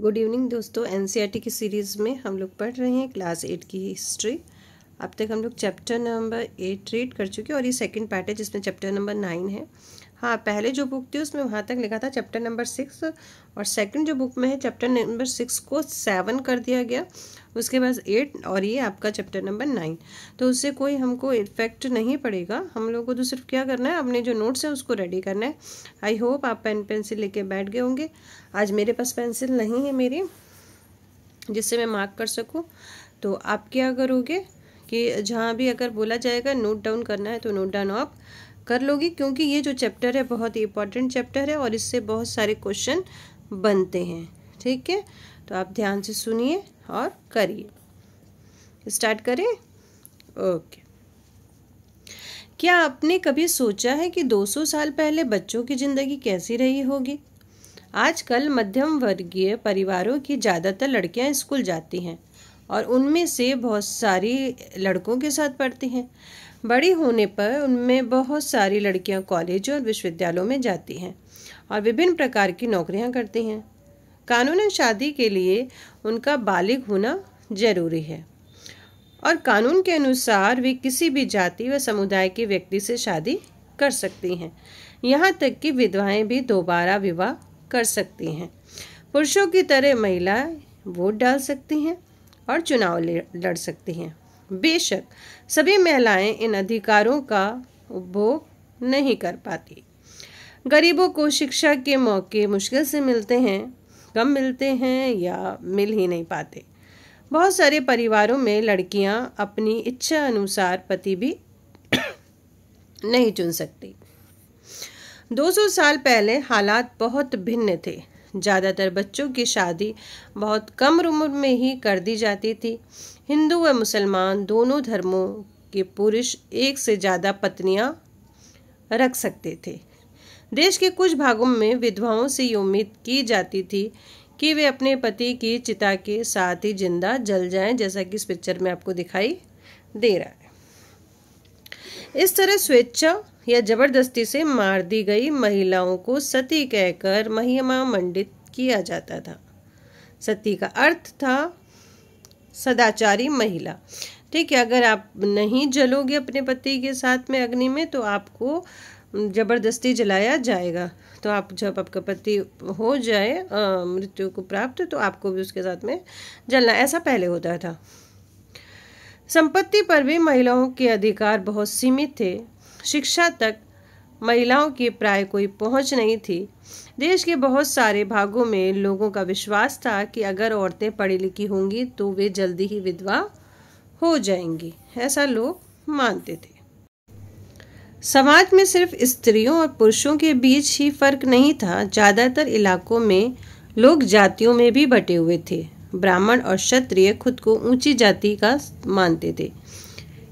good evening दोस्तों N e की series में हम लोग पढ़ रहे हैं क्लास एट की हिस्ट्री अब तक हम लोग चैप्टर नंबर एट रीड कर चुके हैं और ये सेकंड पार्ट है जिसमें चैप्टर नंबर नाइन है हाँ पहले जो बुक थी उसमें वहाँ तक लिखा था चैप्टर नंबर सिक्स और सेकंड जो बुक में है चैप्टर नंबर सिक्स को सेवन कर दिया गया उसके पास एट और ये आपका चैप्टर नंबर नाइन तो उससे कोई हमको इफेक्ट नहीं पड़ेगा हम लोगों को तो सिर्फ क्या करना है अपने जो नोट्स हैं उसको रेडी करना है आई होप आप पेन पेंसिल लेके बैठ गए होंगे आज मेरे पास पेंसिल नहीं है मेरी जिससे मैं मार्क कर सकूँ तो आप क्या करोगे कि जहाँ भी अगर बोला जाएगा नोट डाउन करना है तो नोट डाउन आप कर लोगे क्योंकि ये जो चैप्टर है बहुत ही इंपॉर्टेंट चैप्टर है और इससे बहुत सारे क्वेश्चन बनते हैं ठीक है तो आप ध्यान से सुनिए और करिए स्टार्ट करें ओके क्या आपने कभी सोचा है कि 200 साल पहले बच्चों की ज़िंदगी कैसी रही होगी आजकल मध्यम वर्गीय परिवारों की ज़्यादातर लड़कियां स्कूल जाती हैं और उनमें से बहुत सारी लड़कों के साथ पढ़ती हैं बड़ी होने पर उनमें बहुत सारी लड़कियां कॉलेज और विश्वविद्यालयों में जाती हैं और विभिन्न प्रकार की नौकरियां करती हैं कानूनन शादी के लिए उनका बालिग होना जरूरी है और कानून के अनुसार वे किसी भी जाति व समुदाय के व्यक्ति से शादी कर सकती हैं यहाँ तक कि विधवाएं भी दोबारा विवाह कर सकती हैं पुरुषों की तरह महिलाएं वोट डाल सकती हैं और चुनाव लड़ सकती हैं बेशक सभी महिलाएं इन अधिकारों का उपभोग नहीं कर पाती गरीबों को शिक्षा के मौके मुश्किल से मिलते हैं कम मिलते हैं या मिल ही नहीं पाते बहुत सारे परिवारों में लड़कियां अपनी इच्छा अनुसार पति भी नहीं चुन सकती 200 साल पहले हालात बहुत भिन्न थे ज़्यादातर बच्चों की शादी बहुत कम उम्र में ही कर दी जाती थी हिंदू व मुसलमान दोनों धर्मों के पुरुष एक से ज़्यादा पत्नियां रख सकते थे देश के कुछ भागों में विधवाओं से ये उम्मीद की जाती थी कि वे अपने पति की चिता के साथ ही जिंदा जल जाएं जैसा कि इस पिक्चर में आपको दिखाई दे रहा है इस तरह स्वेच्छा या जबरदस्ती से मार दी गई महिलाओं को सती कहकर महिमा मंडित किया जाता था सती का अर्थ था सदाचारी महिला ठीक है अगर आप नहीं जलोगे अपने पति के साथ में अग्नि में तो आपको ज़बरदस्ती जलाया जाएगा तो आप जब आपका पति हो जाए मृत्यु को प्राप्त तो आपको भी उसके साथ में जलना ऐसा पहले होता था संपत्ति पर भी महिलाओं के अधिकार बहुत सीमित थे शिक्षा तक महिलाओं की प्राय कोई पहुंच नहीं थी देश के बहुत सारे भागों में लोगों का विश्वास था कि अगर औरतें पढ़ी लिखी होंगी तो वे जल्दी ही विधवा हो जाएंगी ऐसा लोग मानते थे समाज में सिर्फ स्त्रियों और पुरुषों के बीच ही फर्क नहीं था ज़्यादातर इलाकों में लोग जातियों में भी बटे हुए थे ब्राह्मण और क्षत्रिय खुद को ऊंची जाति का मानते थे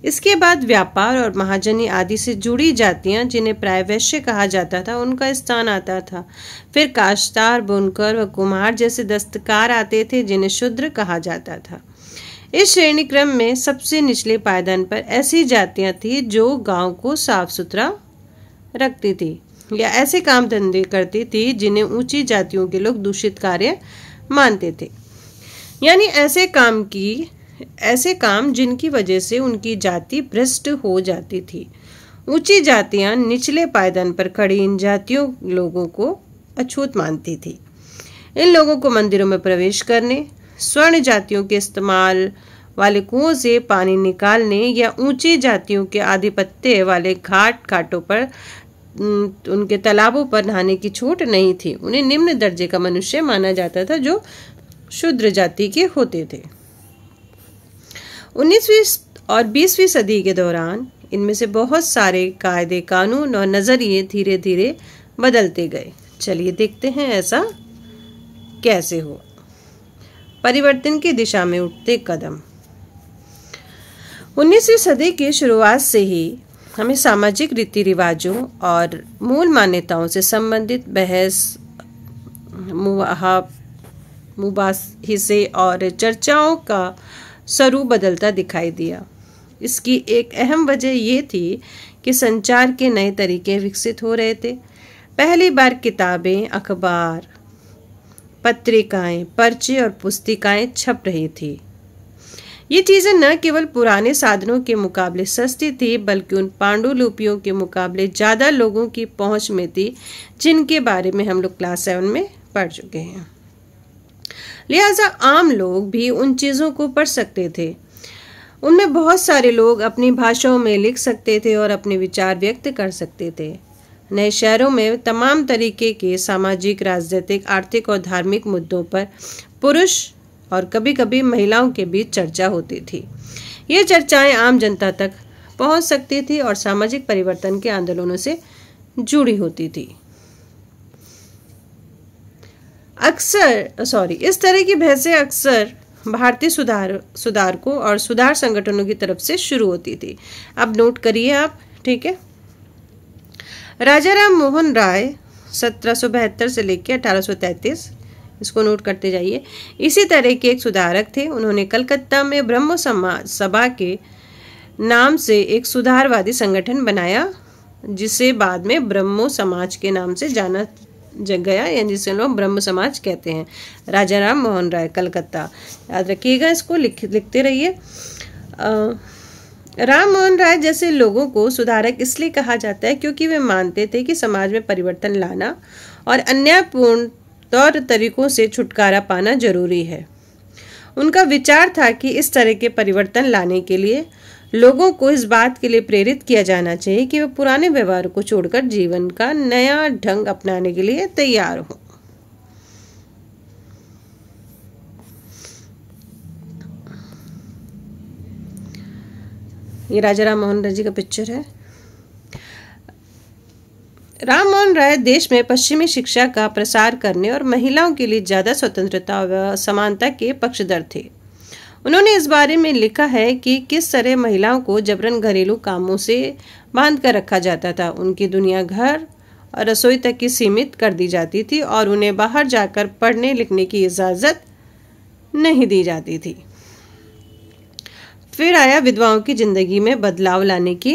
इसके बाद व्यापार और महाजनी आदि से जुड़ी जातियां जिन्हें प्रायवैश्य कहा जाता था उनका स्थान आता था फिर काश्तार बुनकर व कुम्हार जैसे दस्तकार आते थे जिन्हें शूद्र कहा जाता था इस श्रेणी क्रम में सबसे निचले पायदान पर ऐसी जातियां थी जो गांव को साफ सुथरा रखती थी या ऐसे काम धंधे करती थी जिन्हें ऊंची जातियों के लोग दूषित कार्य मानते थे यानी ऐसे काम की ऐसे काम जिनकी वजह से उनकी जाति भ्रष्ट हो जाती थी ऊंची जातियां निचले पायदान पर खड़ी इन जातियों लोगों को अछूत मानती थी इन लोगों को मंदिरों में प्रवेश करने स्वर्ण जातियों के इस्तेमाल वाले कुओं से पानी निकालने या ऊंची जातियों के आधिपत्य वाले घाट घाटों पर उनके तालाबों पर नहाने की छूट नहीं थी उन्हें निम्न दर्जे का मनुष्य माना जाता था जो शूद्र जाति के होते थे 19वीं और 20वीं सदी के दौरान इनमें से बहुत सारे कायदे कानून और नज़रिए धीरे धीरे बदलते गए चलिए देखते हैं ऐसा कैसे हुआ परिवर्तन की दिशा में उठते कदम उन्नीसवीं सदी की शुरुआत से ही हमें सामाजिक रीति रिवाजों और मूल मान्यताओं से संबंधित बहस मुबासे और चर्चाओं का स्वरूप बदलता दिखाई दिया इसकी एक अहम वजह ये थी कि संचार के नए तरीके विकसित हो रहे थे पहली बार किताबें अखबार पत्रिकाएं, पर्चे और पुस्तिकाएं छप रही थी ये चीज़ें न केवल पुराने साधनों के मुकाबले सस्ती थी बल्कि उन पांडुलिपियों के मुकाबले ज़्यादा लोगों की पहुंच में थी जिनके बारे में हम लोग क्लास सेवन में पढ़ चुके हैं लिहाजा आम लोग भी उन चीज़ों को पढ़ सकते थे उनमें बहुत सारे लोग अपनी भाषाओं में लिख सकते थे और अपने विचार व्यक्त कर सकते थे नए शहरों में तमाम तरीके के सामाजिक राजनीतिक आर्थिक और धार्मिक मुद्दों पर पुरुष और कभी कभी महिलाओं के बीच चर्चा होती थी ये चर्चाएं आम जनता तक पहुंच सकती थी और सामाजिक परिवर्तन के आंदोलनों से जुड़ी होती थी अक्सर सॉरी इस तरह की बहसें अक्सर भारतीय सुधार सुधारकों और सुधार संगठनों की तरफ से शुरू होती थी अब नोट करिए आप ठीक है राजा राम मोहन राय सत्रह से लेकर अठारह इसको नोट करते जाइए इसी तरह के एक सुधारक थे उन्होंने कलकत्ता में ब्रह्म समाज सभा के नाम से एक सुधारवादी संगठन बनाया जिसे बाद में ब्रह्मो समाज के नाम से जाना जग गया या जिसे लोग ब्रह्म समाज कहते हैं राजा राम मोहन राय कलकत्ता याद रखिएगा इसको लिख लिखते रहिए राम मोहन राय जैसे लोगों को सुधारक इसलिए कहा जाता है क्योंकि वे मानते थे कि समाज में परिवर्तन लाना और अन्यायपूर्ण तौर तरीकों से छुटकारा पाना जरूरी है उनका विचार था कि इस तरह के परिवर्तन लाने के लिए लोगों को इस बात के लिए प्रेरित किया जाना चाहिए कि वे पुराने व्यवहार को छोड़कर जीवन का नया ढंग अपनाने के लिए तैयार हों ये राजा राम मोहन राय जी का पिक्चर है राम मोहन राय देश में पश्चिमी शिक्षा का प्रसार करने और महिलाओं के लिए ज़्यादा स्वतंत्रता व समानता के पक्षधर थे उन्होंने इस बारे में लिखा है कि किस तरह महिलाओं को जबरन घरेलू कामों से बांध कर रखा जाता था उनकी दुनिया घर और रसोई तक की सीमित कर दी जाती थी और उन्हें बाहर जाकर पढ़ने लिखने की इजाज़त नहीं दी जाती थी फिर आया विधवाओं की जिंदगी में बदलाव लाने की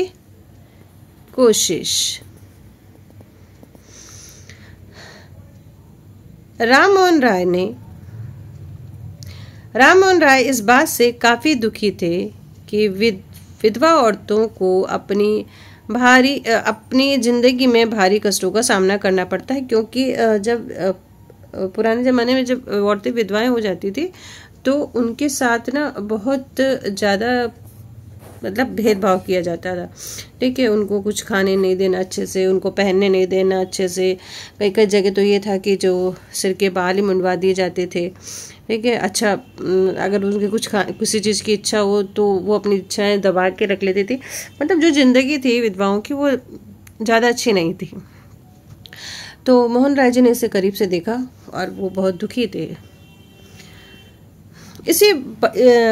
कोशिश राम मोहन राय ने राम मोहन राय इस बात से काफ़ी दुखी थे कि विद, विधवा औरतों को अपनी भारी अपनी ज़िंदगी में भारी कष्टों का सामना करना पड़ता है क्योंकि जब पुराने ज़माने में जब औरतें विधवाएं हो जाती थी तो उनके साथ ना बहुत ज़्यादा मतलब भेदभाव किया जाता था ठीक है उनको कुछ खाने नहीं देना अच्छे से उनको पहनने नहीं देना अच्छे से कई कई जगह तो ये था कि जो सिर के बाल ही मुंडवा दिए जाते थे ठीक है अच्छा अगर उनके कुछ खा किसी चीज़ की इच्छा हो तो वो अपनी इच्छाएं दबा के रख लेती थी मतलब जो ज़िंदगी थी विधवाओं की वो ज़्यादा अच्छी नहीं थी तो मोहन राय जी ने इसे करीब से देखा और वो बहुत दुखी थे इसी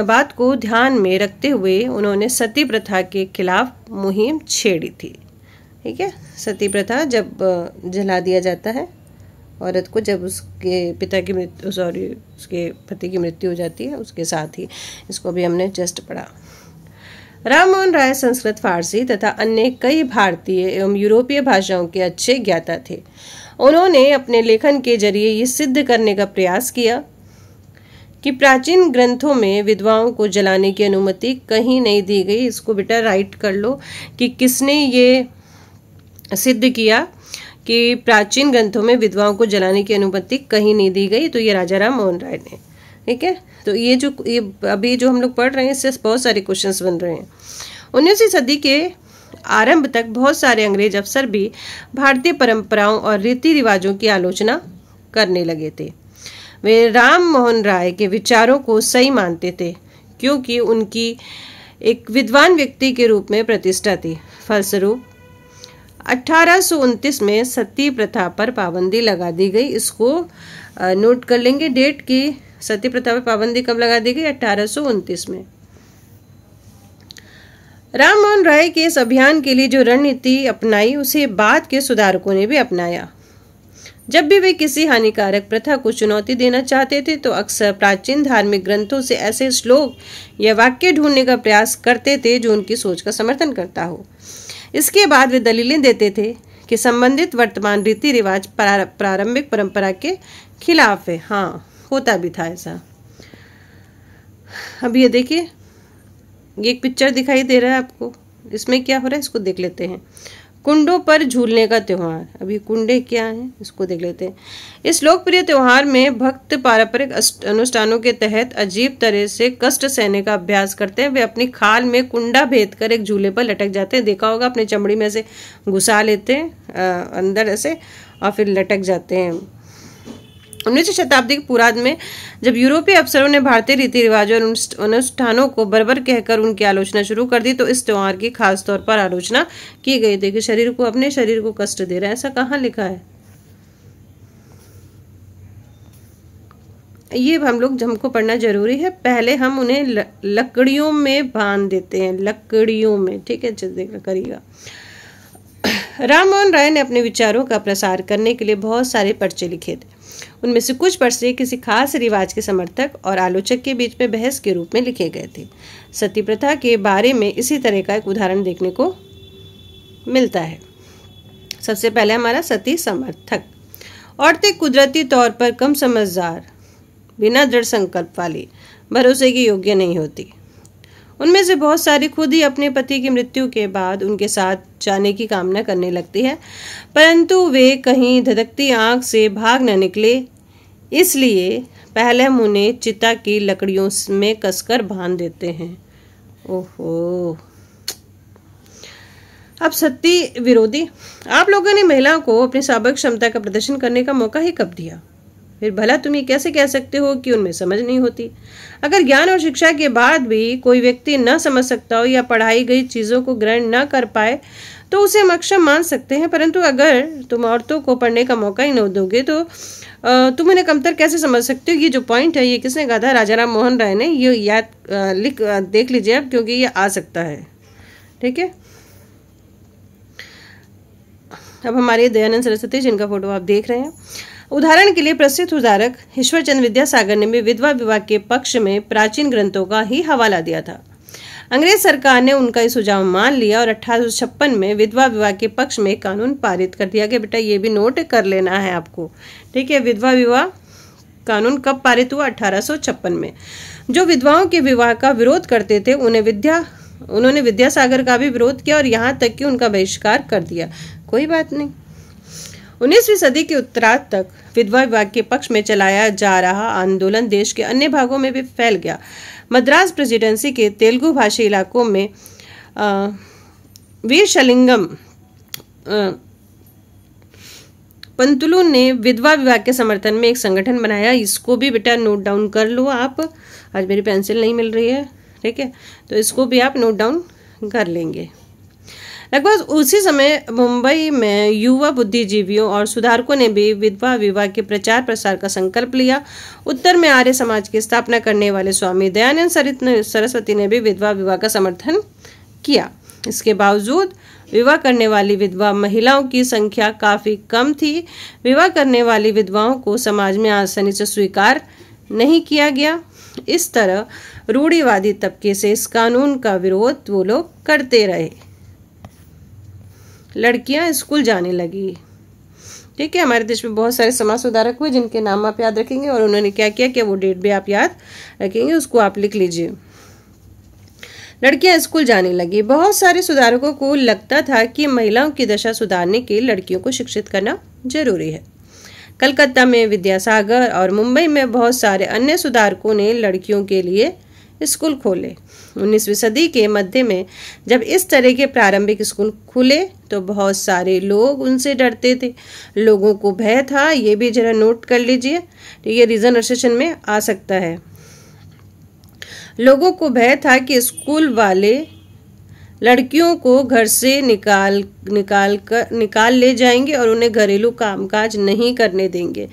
बात को ध्यान में रखते हुए उन्होंने सती प्रथा के खिलाफ मुहिम छेड़ी थी ठीक है सती प्रथा जब जला दिया जाता है औरत को जब उसके पिता की मृत्यु सॉरी उसके पति की मृत्यु हो जाती है उसके साथ ही इसको भी हमने जस्ट पढ़ा राम मोहन राय संस्कृत फारसी तथा अन्य कई भारतीय एवं यूरोपीय भाषाओं के अच्छे ज्ञाता थे उन्होंने अपने लेखन के जरिए ये सिद्ध करने का प्रयास किया कि प्राचीन ग्रंथों में विधवाओं को जलाने की अनुमति कहीं नहीं दी गई इसको बेटा राइट कर लो कि किसने ये सिद्ध किया कि प्राचीन ग्रंथों में विधवाओं को जलाने की अनुमति कहीं नहीं दी गई तो ये राजा राम मोहन राय ने ठीक है तो ये जो ये अभी जो हम लोग पढ़ रहे हैं इससे बहुत सारे क्वेश्चंस बन रहे हैं उन्नीसवीं सदी के आरंभ तक बहुत सारे अंग्रेज अफसर भी भारतीय परंपराओं और रीति रिवाजों की आलोचना करने लगे थे वे राम मोहन राय के विचारों को सही मानते थे क्योंकि उनकी एक विद्वान व्यक्ति के रूप में प्रतिष्ठा थी फलस्वरूप अठारह में सती प्रथा पर पाबंदी लगा दी गई इसको नोट कर लेंगे डेट की सती प्रथा पर पाबंदी कब लगा दी गई अठारह में राम मोहन राय के इस अभियान के लिए जो रणनीति अपनाई उसे बाद के सुधारकों ने भी अपनाया जब भी वे किसी हानिकारक प्रथा को चुनौती देना चाहते थे तो अक्सर प्राचीन धार्मिक ग्रंथों से ऐसे श्लोक या वाक्य ढूंढने का प्रयास करते थे जो उनकी सोच का समर्थन करता हो इसके बाद वे दलीलें देते थे कि संबंधित वर्तमान रीति रिवाज प्रारंभिक परंपरा के खिलाफ है हाँ होता भी था ऐसा अब ये देखिए ये एक पिक्चर दिखाई दे रहा है आपको इसमें क्या हो रहा है इसको देख लेते हैं कुंडों पर झूलने का त्यौहार अभी कुंडे क्या हैं इसको देख लेते हैं इस लोकप्रिय त्यौहार में भक्त पारंपरिक अनुष्ठानों के तहत अजीब तरह से कष्ट सहने का अभ्यास करते हैं वे अपनी खाल में कुंडा भेद कर एक झूले पर लटक जाते हैं देखा होगा अपनी चमड़ी में से घुसा लेते हैं अंदर ऐसे और फिर लटक जाते हैं उन्नीसवीं शताब्दी के पुराद में जब यूरोपीय अफसरों ने भारतीय रीति रिवाजों और अनुष्ठानों को बरबर कहकर उनकी आलोचना शुरू कर दी तो इस त्यौहार की खास तौर पर आलोचना की गई थी कि शरीर को अपने शरीर को कष्ट दे रहा है ऐसा कहाँ लिखा है ये हम लोग हमको पढ़ना जरूरी है पहले हम उन्हें लकड़ियों में बांध देते हैं लकड़ियों में ठीक है जल्दी करिएगा राम मोहन राय ने अपने विचारों का प्रसार करने के लिए बहुत सारे पर्चे लिखे थे उनमें से कुछ बरसे किसी खास रिवाज के समर्थक और आलोचक के बीच में बहस के रूप में लिखे गए थे सती प्रथा के बारे में इसी तरह का एक उदाहरण देखने को मिलता है सबसे पहले हमारा सती समर्थक औरतें कुदरती तौर पर कम समझदार बिना दृढ़ संकल्प वाली भरोसे की योग्य नहीं होती उनमें से बहुत सारी खुद ही अपने पति की मृत्यु के बाद उनके साथ जाने की कामना करने लगती है परंतु वे कहीं धधकती आंख से भाग न निकले इसलिए पहले हम उन्हें चिता की लकड़ियों में कसकर बांध देते हैं ओहो अब सत्ती विरोधी आप लोगों ने महिलाओं को अपनी सबक क्षमता का प्रदर्शन करने का मौका ही कब दिया फिर भला तुम ये कैसे कह सकते हो कि उनमें समझ नहीं होती अगर ज्ञान और शिक्षा के बाद भी कोई व्यक्ति न समझ सकता हो या पढ़ाई गई चीज़ों को ग्रहण न कर पाए तो उसे हम अक्षम मान सकते हैं परंतु अगर तुम औरतों को पढ़ने का मौका ही न दोगे तो तुम इन्हें कमतर कैसे समझ सकते हो ये जो पॉइंट है ये किसने कहा था राजा राम मोहन राय ने ये याद लिख देख लीजिए आप क्योंकि ये आ सकता है ठीक है अब हमारे दयानंद सरस्वती जिनका फोटो आप देख रहे हैं उदाहरण के लिए प्रसिद्ध उदारक ईश्वरचंद विद्यासागर ने भी विधवा विवाह के पक्ष में प्राचीन ग्रंथों का ही हवाला दिया था अंग्रेज सरकार ने उनका ये सुझाव मान लिया और अठारह में विधवा विवाह के पक्ष में कानून पारित कर दिया गया बेटा ये भी नोट कर लेना है आपको ठीक है विधवा विवाह कानून कब पारित हुआ अठारह में जो विधवाओं के विवाह का विरोध करते थे उन्हें विद्या उन्होंने विद्यासागर का भी विरोध किया और यहाँ तक कि उनका बहिष्कार कर दिया कोई बात नहीं उन्नीसवीं सदी के उत्तरार्ध तक विधवा विभाग के पक्ष में चलाया जा रहा आंदोलन देश के अन्य भागों में भी फैल गया मद्रास प्रेसिडेंसी के तेलुगु भाषी इलाकों में वीर शलिंगम पंतुलु ने विधवा विवाह के समर्थन में एक संगठन बनाया इसको भी बेटा नोट डाउन कर लो आप आज मेरी पेंसिल नहीं मिल रही है ठीक है तो इसको भी आप नोट डाउन कर लेंगे लगभग उसी समय मुंबई में युवा बुद्धिजीवियों और सुधारकों ने भी विधवा विवाह के प्रचार प्रसार का संकल्प लिया उत्तर में आर्य समाज की स्थापना करने वाले स्वामी दयानंद सरस्वती ने भी विधवा विवाह का समर्थन किया इसके बावजूद विवाह करने वाली विधवा महिलाओं की संख्या काफ़ी कम थी विवाह करने वाली विधवाओं को समाज में आसानी से स्वीकार नहीं किया गया इस तरह रूढ़ीवादी तबके से इस कानून का विरोध वो लोग करते रहे लड़कियां स्कूल जाने लगी ठीक है हमारे देश में बहुत सारे समाज सुधारक हुए जिनके नाम आप याद रखेंगे और उन्होंने क्या किया कि वो डेट भी आप याद रखेंगे उसको आप लिख लीजिए लड़कियां स्कूल जाने लगी बहुत सारे सुधारकों को लगता था कि महिलाओं की दशा सुधारने के लड़कियों को शिक्षित करना जरूरी है कलकत्ता में विद्यासागर और मुंबई में बहुत सारे अन्य सुधारकों ने लड़कियों के लिए स्कूल खोले उन्नीसवीं सदी के मध्य में जब इस तरह के प्रारंभिक स्कूल खुले तो बहुत सारे लोग उनसे डरते थे लोगों को भय था ये भी जरा नोट कर लीजिए तो ये रीज़न रिसेशन में आ सकता है लोगों को भय था कि स्कूल वाले लड़कियों को घर से निकाल निकाल कर निकाल ले जाएंगे और उन्हें घरेलू कामकाज नहीं करने देंगे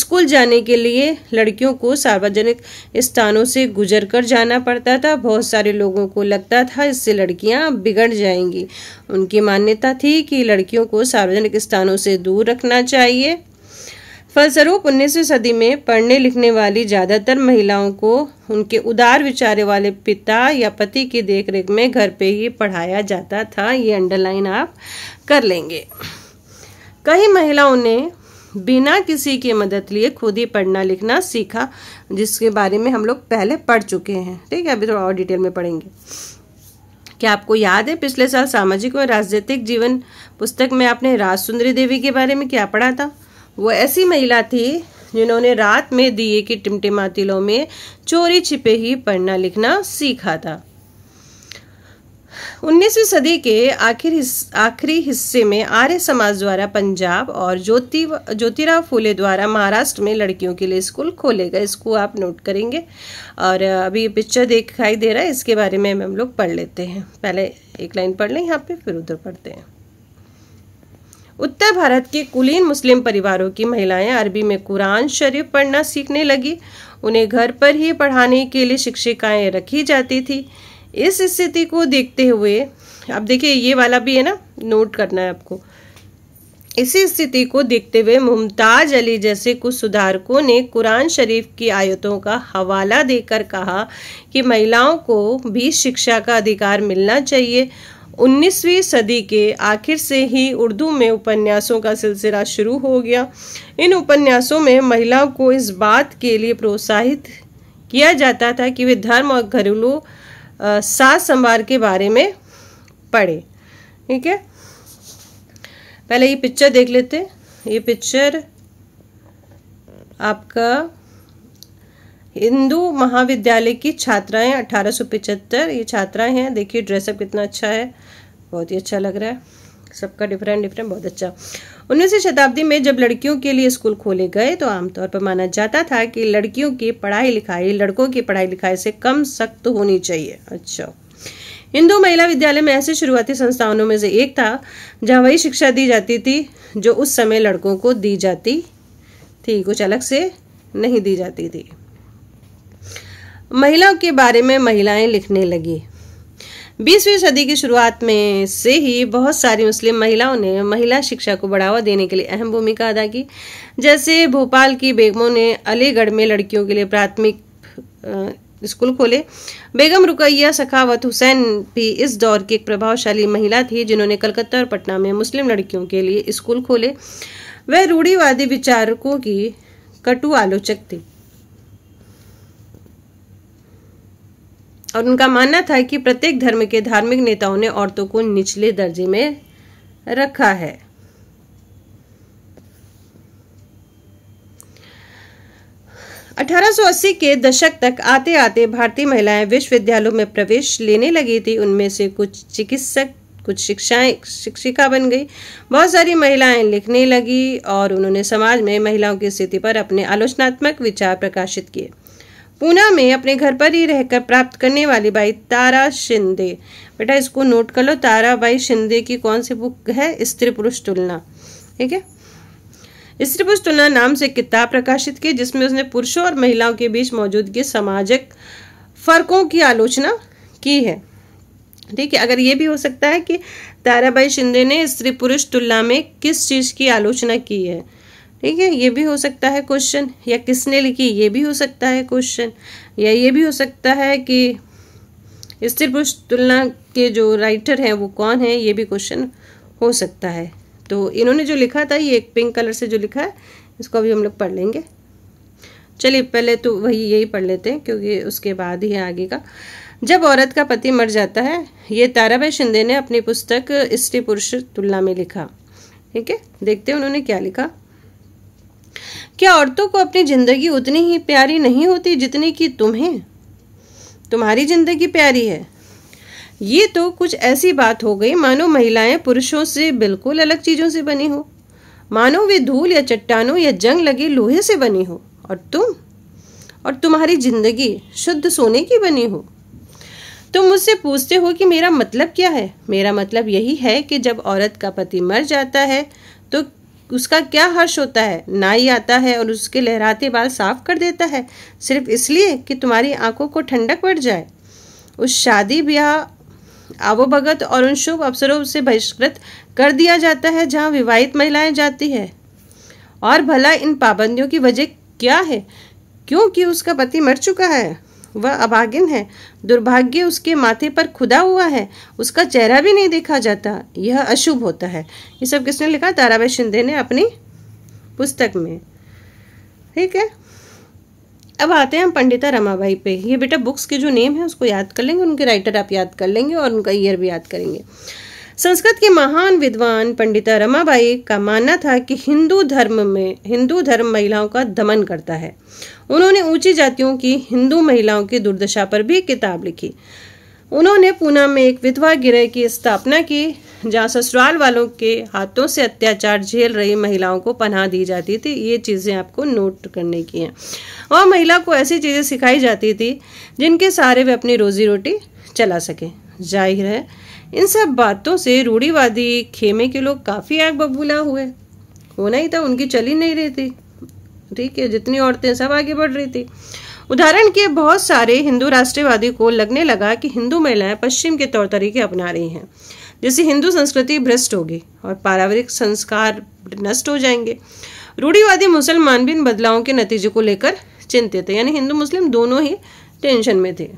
स्कूल जाने के लिए लड़कियों को सार्वजनिक स्थानों से गुजर कर जाना पड़ता था बहुत सारे लोगों को लगता था इससे लड़कियां बिगड़ जाएंगी उनकी मान्यता थी कि लड़कियों को सार्वजनिक स्थानों से दूर रखना चाहिए फलस्वरूप उन्नीसवीं सदी में पढ़ने लिखने वाली ज़्यादातर महिलाओं को उनके उदार विचारे वाले पिता या पति की देखरेख में घर पे ही पढ़ाया जाता था ये अंडरलाइन आप कर लेंगे कई महिलाओं ने बिना किसी की मदद लिए खुद ही पढ़ना लिखना सीखा जिसके बारे में हम लोग पहले पढ़ चुके हैं ठीक है अभी थोड़ा और डिटेल में पढ़ेंगे क्या आपको याद है पिछले साल सामाजिक और राजनीतिक जीवन पुस्तक में आपने राज देवी के बारे में क्या पढ़ा था वो ऐसी महिला थी जिन्होंने रात में दिए की टिमटिमाती में चोरी छिपे ही पढ़ना लिखना सीखा था 19वीं सदी के आखिर हिस, आखिरी हिस्से में आर्य समाज द्वारा पंजाब और ज्योति ज्योतिराव फूले द्वारा महाराष्ट्र में लड़कियों के लिए स्कूल खोले गए इसको आप नोट करेंगे और अभी ये पिक्चर दिखाई दे रहा है इसके बारे में हम लोग पढ़ लेते हैं पहले एक लाइन पढ़ लें यहाँ पे फिर उधर पढ़ते हैं उत्तर भारत के कुलीन मुस्लिम परिवारों की महिलाएं अरबी में कुरान शरीफ पढ़ना सीखने लगी उन्हें घर पर ही पढ़ाने के लिए शिक्षिकाएं रखी जाती थी इस स्थिति को देखते हुए अब देखिए ये वाला भी है ना नोट करना है आपको इसी स्थिति को देखते हुए मुमताज अली जैसे कुछ सुधारकों ने कुरान शरीफ की आयतों का हवाला देकर कहा कि महिलाओं को भी शिक्षा का अधिकार मिलना चाहिए 19वीं सदी के आखिर से ही उर्दू में उपन्यासों का सिलसिला शुरू हो गया इन उपन्यासों में महिलाओं को इस बात के लिए प्रोत्साहित किया जाता था कि वे धर्म और घरेलू सास संवार के बारे में पढ़े ठीक है पहले ये पिक्चर देख लेते ये पिक्चर आपका हिंदू महाविद्यालय की छात्राएं अठारह सौ पिचहत्तर ये छात्राएं हैं देखिए ड्रेसअप कितना अच्छा है बहुत ही अच्छा लग रहा है सबका डिफरेंट डिफरेंट बहुत अच्छा उन्नीसवीं शताब्दी में जब लड़कियों के लिए स्कूल खोले गए तो आमतौर पर माना जाता था कि लड़कियों की पढ़ाई लिखाई लड़कों की पढ़ाई लिखाई से कम सख्त होनी चाहिए अच्छा हिंदू महिला विद्यालय में ऐसे शुरुआती संस्थानों में से एक था जहाँ वही शिक्षा दी जाती थी जो उस समय लड़कों को दी जाती थी कुछ अलग से नहीं दी जाती थी महिलाओं के बारे में महिलाएं लिखने लगी बीसवीं सदी की शुरुआत में से ही बहुत सारी मुस्लिम महिलाओं ने महिला शिक्षा को बढ़ावा देने के लिए अहम भूमिका अदा की जैसे भोपाल की बेगमों ने अलीगढ़ में लड़कियों के लिए प्राथमिक स्कूल खोले बेगम रुकैया सखावत हुसैन भी इस दौर की एक प्रभावशाली महिला थी जिन्होंने कलकत्ता और पटना में मुस्लिम लड़कियों के लिए स्कूल खोले वह रूढ़ीवादी विचारकों की कटु आलोचक थी और उनका मानना था कि प्रत्येक धर्म के धार्मिक नेताओं ने औरतों को निचले दर्जे में रखा है अठारह के दशक तक आते आते भारतीय महिलाएं विश्वविद्यालयों में प्रवेश लेने लगी थी उनमें से कुछ चिकित्सक कुछ शिक्षाएं शिक्षिका बन गई बहुत सारी महिलाएं लिखने लगी और उन्होंने समाज में महिलाओं की स्थिति पर अपने आलोचनात्मक विचार प्रकाशित किए पूना में अपने घर पर ही रहकर प्राप्त करने वाली बाई तारा शिंदे बेटा इसको नोट कर लो तारा बाई शिंदे की कौन सी बुक है स्त्री पुरुष तुलना ठीक है स्त्री पुरुष तुलना नाम से किताब प्रकाशित की जिसमें उसने पुरुषों और महिलाओं के बीच मौजूद के सामाजिक फर्कों की आलोचना की है ठीक है अगर ये भी हो सकता है कि ताराबाई शिंदे ने स्त्री पुरुष तुलना में किस चीज़ की आलोचना की है ठीक है ये भी हो सकता है क्वेश्चन या किसने लिखी ये भी हो सकता है क्वेश्चन या ये भी हो सकता है कि स्त्री पुरुष तुलना के जो राइटर हैं वो कौन है ये भी क्वेश्चन हो सकता है तो इन्होंने जो लिखा था ये एक पिंक कलर से जो लिखा है इसको अभी हम लोग पढ़ लेंगे चलिए पहले तो वही यही पढ़ लेते हैं क्योंकि उसके बाद ही आगे का जब औरत का पति मर जाता है ये ताराबाई शिंदे ने अपनी पुस्तक स्त्री पुरुष तुलना में लिखा ठीक है देखते हैं उन्होंने क्या लिखा क्या औरतों को अपनी जिंदगी उतनी ही प्यारी नहीं होती जितनी कि तुम्हें तुम्हारी जिंदगी प्यारी है ये तो कुछ ऐसी बात हो गई मानो महिलाएं पुरुषों से बिल्कुल अलग चीज़ों से बनी हो मानो वे धूल या चट्टानों या जंग लगे लोहे से बनी हो और तुम और तुम्हारी जिंदगी शुद्ध सोने की बनी हो तुम मुझसे पूछते हो कि मेरा मतलब क्या है मेरा मतलब यही है कि जब औरत का पति मर जाता है तो उसका क्या हर्ष होता है नाई आता है और उसके लहराते बाल साफ कर देता है सिर्फ इसलिए कि तुम्हारी आंखों को ठंडक बढ़ जाए उस शादी ब्याह आवोभगत और उन शुभ अवसरों से बहिष्कृत कर दिया जाता है जहाँ विवाहित महिलाएं जाती है और भला इन पाबंदियों की वजह क्या है क्योंकि उसका पति मर चुका है वह अभागिन है दुर्भाग्य उसके माथे पर खुदा हुआ है उसका चेहरा भी नहीं देखा जाता यह अशुभ होता है ये सब किसने लिखा ताराबाई शिंदे ने अपनी पुस्तक में ठीक है अब आते हैं हम पंडिता रमाबाई पे ये बेटा बुक्स के जो नेम है उसको याद कर लेंगे उनके राइटर आप याद कर लेंगे और उनका ईयर भी याद करेंगे संस्कृत के महान विद्वान पंडिता रमाबाई का मानना था कि हिंदू धर्म में हिंदू धर्म महिलाओं का दमन करता है उन्होंने ऊंची जातियों की हिंदू महिलाओं की दुर्दशा पर भी किताब लिखी उन्होंने पूना में एक विधवा गिरह की स्थापना की जहाँ ससुराल वालों के हाथों से अत्याचार झेल रही महिलाओं को पनाह दी जाती थी ये चीज़ें आपको नोट करने की हैं और महिला को ऐसी चीज़ें सिखाई जाती थी जिनके सहारे वे अपनी रोजी रोटी चला सकें जाहिर है इन सब बातों से रूढ़ीवादी खेमे के लोग काफ़ी आग बबूला हुए होना ही था उनकी चली नहीं रही थी ठीक है जितनी औरतें सब आगे बढ़ रही थी उदाहरण के बहुत सारे हिंदू राष्ट्रवादी को लगने लगा कि हिंदू महिलाएं पश्चिम के तौर तरीके अपना रही हैं जिससे हिंदू संस्कृति भ्रष्ट होगी और पारिवारिक संस्कार नष्ट हो जाएंगे रूढ़ीवादी मुसलमान भी इन बदलावों के नतीजे को लेकर चिंतित थे यानी हिंदू मुस्लिम दोनों ही टेंशन में थे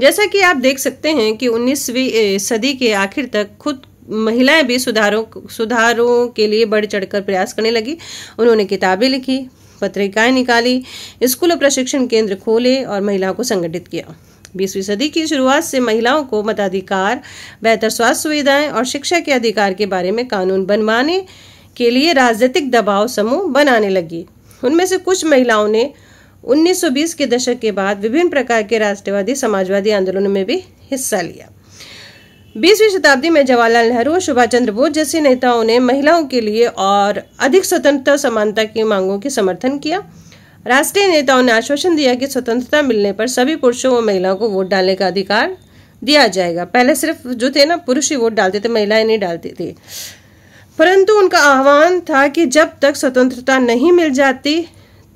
जैसा कि आप देख सकते हैं कि 19वीं सदी के आखिर तक खुद महिलाएं भी सुधारों सुधारों के लिए बढ़ चढ़कर प्रयास करने लगी उन्होंने किताबें लिखी पत्रिकाएं निकाली स्कूल और प्रशिक्षण केंद्र खोले और महिलाओं को संगठित किया बीसवीं सदी की शुरुआत से महिलाओं को मताधिकार बेहतर स्वास्थ्य सुविधाएं और शिक्षा के अधिकार के बारे में कानून बनवाने के लिए राजनीतिक दबाव समूह बनाने लगी उनमें से कुछ महिलाओं ने 1920 के दशक के बाद विभिन्न प्रकार के राष्ट्रवादी समाजवादी आंदोलनों में भी हिस्सा लिया बीसवीं शताब्दी में जवाहरलाल नेहरू और सुभाष चंद्र बोस जैसे नेताओं ने महिलाओं के लिए और अधिक स्वतंत्रता समानता की मांगों के समर्थन किया राष्ट्रीय नेताओं ने आश्वासन दिया कि स्वतंत्रता मिलने पर सभी पुरुषों व महिलाओं को वोट डालने का अधिकार दिया जाएगा पहले सिर्फ जो थे ना पुरुष ही वोट डालते थे महिलाएं नहीं डालती थी परंतु उनका आह्वान था कि जब तक स्वतंत्रता नहीं मिल जाती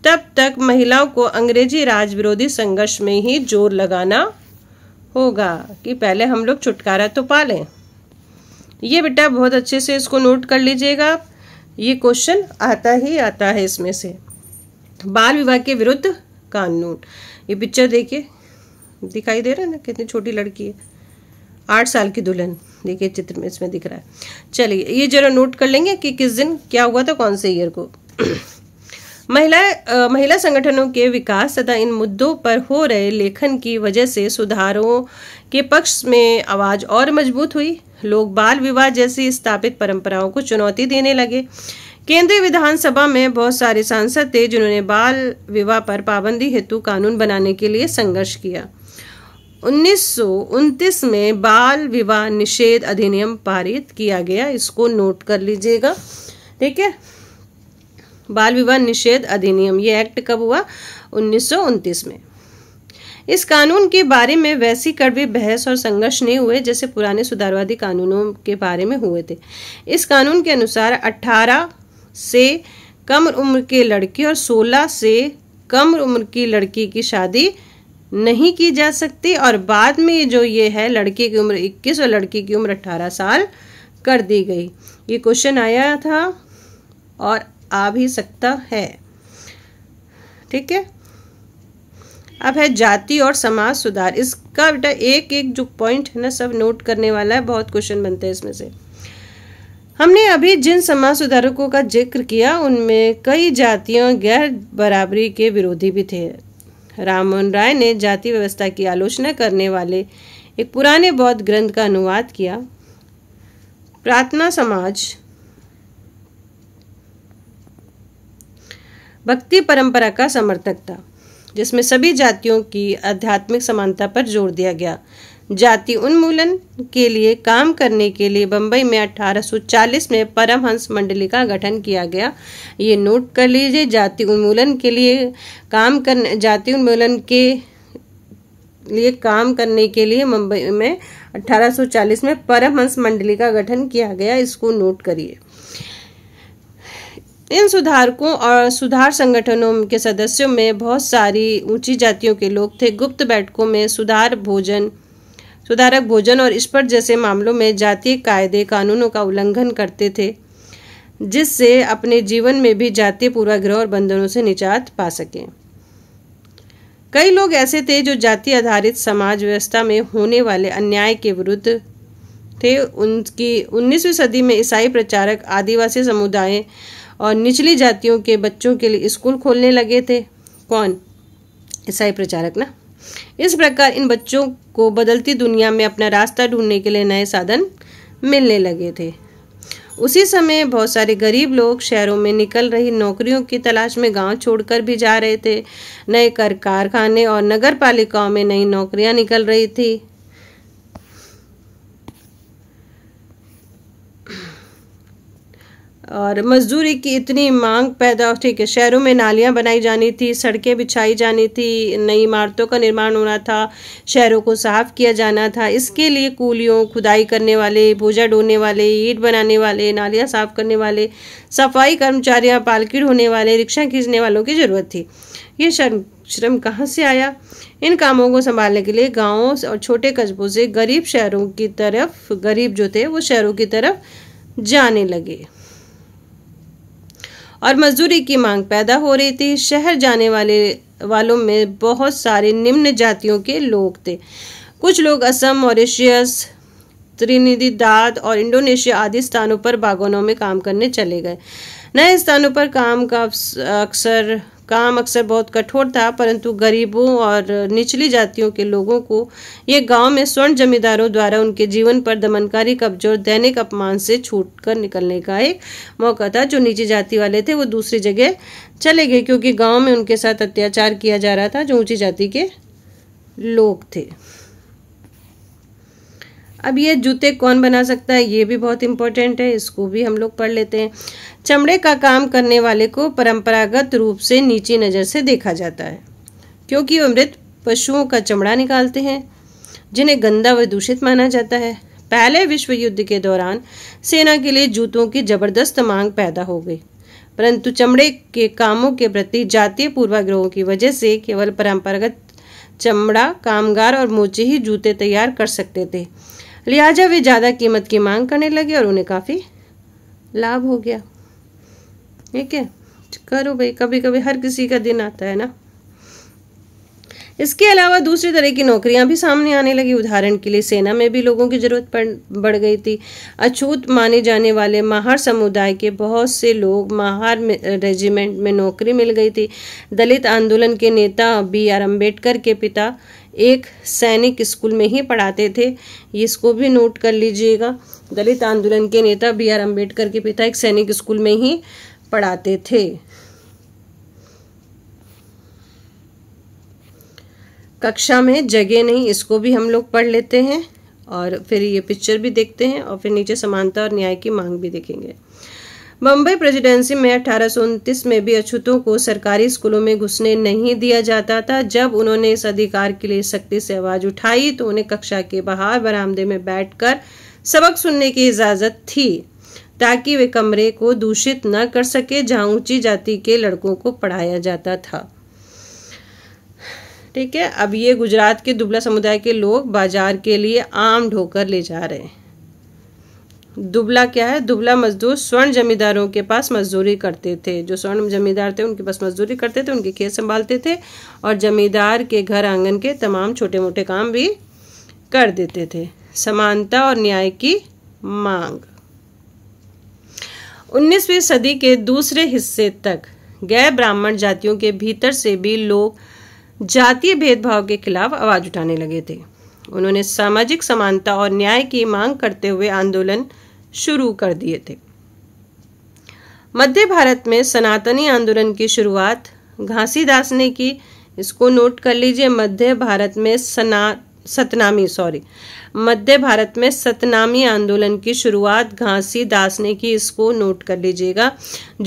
तब तक महिलाओं को अंग्रेजी राज विरोधी संघर्ष में ही जोर लगाना होगा कि पहले हम लोग छुटकारा तो पा लें ये बेटा बहुत अच्छे से इसको नोट कर लीजिएगा आप ये क्वेश्चन आता ही आता है इसमें से बाल विवाह के विरुद्ध कानून ये पिक्चर देखिए दिखाई दे रहा है ना कितनी छोटी लड़की है आठ साल की दुल्हन देखिए चित्र में इसमें दिख रहा है चलिए ये जरा नोट कर लेंगे कि किस दिन क्या हुआ था कौन से ईयर को महिला महिला संगठनों के विकास तथा इन मुद्दों पर हो रहे लेखन की वजह से सुधारों के पक्ष में आवाज़ और मजबूत हुई लोग बाल विवाह जैसी स्थापित परंपराओं को चुनौती देने लगे केंद्रीय विधानसभा में बहुत सारे सांसद थे जिन्होंने बाल विवाह पर पाबंदी हेतु कानून बनाने के लिए संघर्ष किया उन्नीस में बाल विवाह निषेध अधिनियम पारित किया गया इसको नोट कर लीजिएगा ठीक है बाल विवाह निषेध अधिनियम ये एक्ट कब हुआ उन्नीस में इस कानून के बारे में वैसी कड़वी बहस और संघर्ष नहीं हुए जैसे पुराने सुधारवादी कानूनों के बारे में हुए थे इस कानून के अनुसार 18 से कम उम्र के लड़के और 16 से कम उम्र की लड़की की शादी नहीं की जा सकती और बाद में जो ये है लड़के की उम्र 21 और लड़की की उम्र 18 साल कर दी गई ये क्वेश्चन आया था और आ भी सकता है ठीक है अब है जाति और समाज सुधार इसका बेटा एक एक जो पॉइंट है ना सब नोट करने वाला है बहुत क्वेश्चन बनते हैं इसमें से हमने अभी जिन समाज सुधारकों का जिक्र किया उनमें कई जातियों गैर बराबरी के विरोधी भी थे राममोहन राय ने जाति व्यवस्था की आलोचना करने वाले एक पुराने बौद्ध ग्रंथ का अनुवाद किया प्रार्थना समाज भक्ति परंपरा का समर्थक था जिसमें सभी जातियों की आध्यात्मिक समानता पर जोर दिया गया जाति उन्मूलन के लिए काम करने के लिए बम्बई में 1840 में परमहंस मंडली का गठन किया गया ये नोट कर लीजिए जाति उन्मूलन के लिए काम करने जाति उन्मूलन के लिए काम करने के लिए मुंबई में 1840 में परमहंस मंडली का गठन किया गया इसको नोट करिए इन सुधारकों और सुधार संगठनों के सदस्यों में बहुत सारी ऊंची जातियों के लोग थे गुप्त बैठकों में सुधार भोजन सुधारक भोजन और इस्पट जैसे मामलों में जातीय कायदे कानूनों का उल्लंघन करते थे जिससे अपने जीवन में भी जातीय पूर्वाग्रह और बंधनों से निजात पा सकें कई लोग ऐसे थे जो जाति आधारित समाज व्यवस्था में होने वाले अन्याय के विरुद्ध थे उनकी 19वीं सदी में ईसाई प्रचारक आदिवासी समुदाय और निचली जातियों के बच्चों के लिए स्कूल खोलने लगे थे कौन ईसाई प्रचारक ना इस प्रकार इन बच्चों को बदलती दुनिया में अपना रास्ता ढूंढने के लिए नए साधन मिलने लगे थे उसी समय बहुत सारे गरीब लोग शहरों में निकल रही नौकरियों की तलाश में गांव छोड़कर भी जा रहे थे नए कर कारखाने और नगर पालिकाओं में नई नौकरियां निकल रही थी और मज़दूरी की इतनी मांग पैदा थी कि शहरों में नालियां बनाई जानी थी सड़कें बिछाई जानी थी नई इमारतों का निर्माण होना था शहरों को साफ किया जाना था इसके लिए कूलियों खुदाई करने वाले भोजा ढोने वाले ईट बनाने वाले नालियां साफ करने वाले सफाई कर्मचारियां पालकी ढोने वाले रिक्शा खींचने वालों की ज़रूरत थी ये शर्म श्रम कहाँ से आया इन कामों को संभालने के लिए गाँवों और छोटे कस्बों से गरीब शहरों की तरफ गरीब जो थे वो शहरों की तरफ जाने लगे और मजदूरी की मांग पैदा हो रही थी शहर जाने वाले वालों में बहुत सारे निम्न जातियों के लोग थे कुछ लोग असम मॉरिशियस त्रिनिदाद और इंडोनेशिया आदि स्थानों पर बागवानों में काम करने चले गए नए स्थानों पर काम का अक्सर काम अक्सर बहुत कठोर था परंतु गरीबों और निचली जातियों के लोगों को ये गांव में स्वर्ण जमींदारों द्वारा उनके जीवन पर दमनकारी कब्जे और दैनिक अपमान से छूट कर निकलने का एक मौका था जो नीची जाति वाले थे वो दूसरी जगह चले गए क्योंकि गाँव में उनके साथ अत्याचार किया जा रहा था जो ऊँची जाति के लोग थे अब ये जूते कौन बना सकता है ये भी बहुत इम्पोर्टेंट है इसको भी हम लोग पढ़ लेते हैं चमड़े का काम करने वाले को परंपरागत रूप से नीची नज़र से देखा जाता है क्योंकि वो मृत पशुओं का चमड़ा निकालते हैं जिन्हें गंदा व दूषित माना जाता है पहले विश्व युद्ध के दौरान सेना के लिए जूतों की जबरदस्त मांग पैदा हो गई परंतु चमड़े के कामों के प्रति जातीय पूर्वाग्रहों की वजह से केवल परंपरागत चमड़ा कामगार और मोचे ही जूते तैयार कर सकते थे लिहाजा वे ज़्यादा कीमत की मांग करने लगे और उन्हें काफ़ी लाभ हो गया ठीक है करो भाई कभी कभी हर किसी का दिन आता है ना इसके अलावा दूसरी तरह की नौकरियां भी सामने आने लगी उदाहरण के लिए सेना में भी लोगों की जरूरत बढ़ गई थी अछूत माने जाने वाले महार समुदाय के बहुत से लोग महार रेजिमेंट में नौकरी मिल गई थी दलित आंदोलन के नेता बी आर अम्बेडकर के पिता एक सैनिक स्कूल में ही पढ़ाते थे इसको भी नोट कर लीजिएगा दलित आंदोलन के नेता बी आर अम्बेडकर के पिता एक सैनिक स्कूल में ही पढ़ाते थे कक्षा में जगह नहीं इसको भी हम लोग पढ़ लेते हैं और फिर ये पिक्चर भी देखते हैं और फिर नीचे समानता और न्याय की मांग भी देखेंगे बम्बई प्रेसिडेंसी में अठारह में भी अछूतों को सरकारी स्कूलों में घुसने नहीं दिया जाता था जब उन्होंने इस अधिकार के लिए सख्ती से आवाज उठाई तो उन्हें कक्षा के बाहर बरामदे में बैठकर सबक सुनने की इजाज़त थी ताकि वे कमरे को दूषित न कर सके जहां ऊंची जाति के लड़कों को पढ़ाया जाता था ठीक है अब ये गुजरात के दुबला समुदाय के लोग बाजार के लिए आम ढोकर ले जा रहे हैं दुबला क्या है दुबला मजदूर स्वर्ण जमींदारों के पास मजदूरी करते थे जो स्वर्ण जमींदार थे उनके पास मजदूरी करते थे उनके खेत संभालते थे और जमींदार के घर आंगन के तमाम छोटे मोटे काम भी कर देते थे समानता और न्याय की मांग 19वीं सदी के दूसरे हिस्से तक गैर ब्राह्मण जातियों के भीतर से भी लोग जातीय भेदभाव के खिलाफ आवाज उठाने लगे थे उन्होंने सामाजिक समानता और न्याय की मांग करते हुए आंदोलन शुरू कर दिए थे मध्य भारत में सनातनी आंदोलन की शुरुआत घासीदास ने की इसको नोट कर लीजिए मध्य भारत में सना सतनामी सॉरी मध्य भारत में सतनामी आंदोलन की शुरुआत दास ने की इसको नोट कर लीजिएगा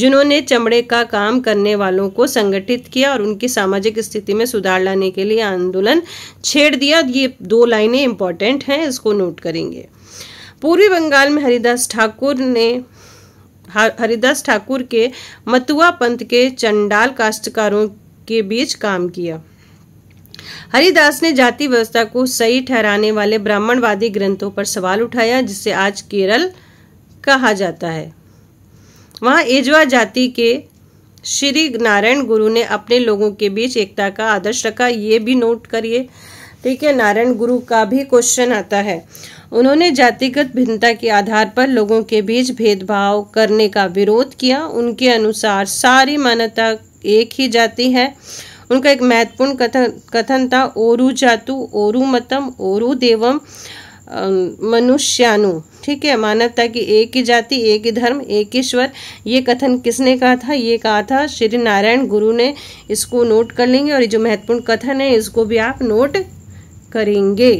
जिन्होंने चमड़े का काम करने वालों को संगठित किया और उनकी सामाजिक स्थिति में सुधार लाने के लिए आंदोलन छेड़ दिया ये दो लाइनें इंपॉर्टेंट हैं इसको नोट करेंगे पूर्वी बंगाल में हरिदास ठाकुर ने हरिदास ठाकुर के मतुआ पंथ के चंडाल काश्तकारों के बीच काम किया हरिदास ने जाति व्यवस्था को सही ठहराने वाले ब्राह्मणवादी ग्रंथों पर सवाल उठाया जिसे आज केरल कहा जाता है वहां एजवा जाति के श्री नारायण गुरु ने अपने लोगों के बीच एकता का आदर्श रखा ये भी नोट करिए ठीक है नारायण गुरु का भी क्वेश्चन आता है उन्होंने जातिगत भिन्नता के आधार पर लोगों के बीच भेदभाव करने का विरोध किया उनके अनुसार सारी मान्यता एक ही जाति है उनका एक महत्वपूर्ण कथन कथन था ओरु जातु ओरु मतम ओरु देवम मनुष्यानु ठीक है मानवता की एक ही जाति एक ही धर्म एक ईश्वर ये कथन किसने कहा था ये कहा था श्री नारायण गुरु ने इसको नोट कर लेंगे और ये जो महत्वपूर्ण कथन है इसको भी आप नोट करेंगे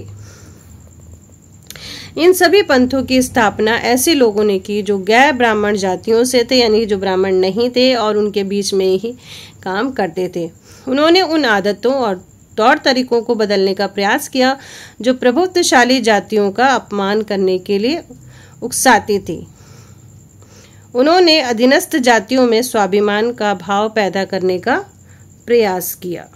इन सभी पंथों की स्थापना ऐसे लोगों ने की जो गैर ब्राह्मण जातियों से थे यानी जो ब्राह्मण नहीं थे और उनके बीच में ही काम करते थे उन्होंने उन आदतों और तौर तरीकों को बदलने का प्रयास किया जो प्रभुत्वशाली जातियों का अपमान करने के लिए उकसाती थी उन्होंने अधीनस्थ जातियों में स्वाभिमान का भाव पैदा करने का प्रयास किया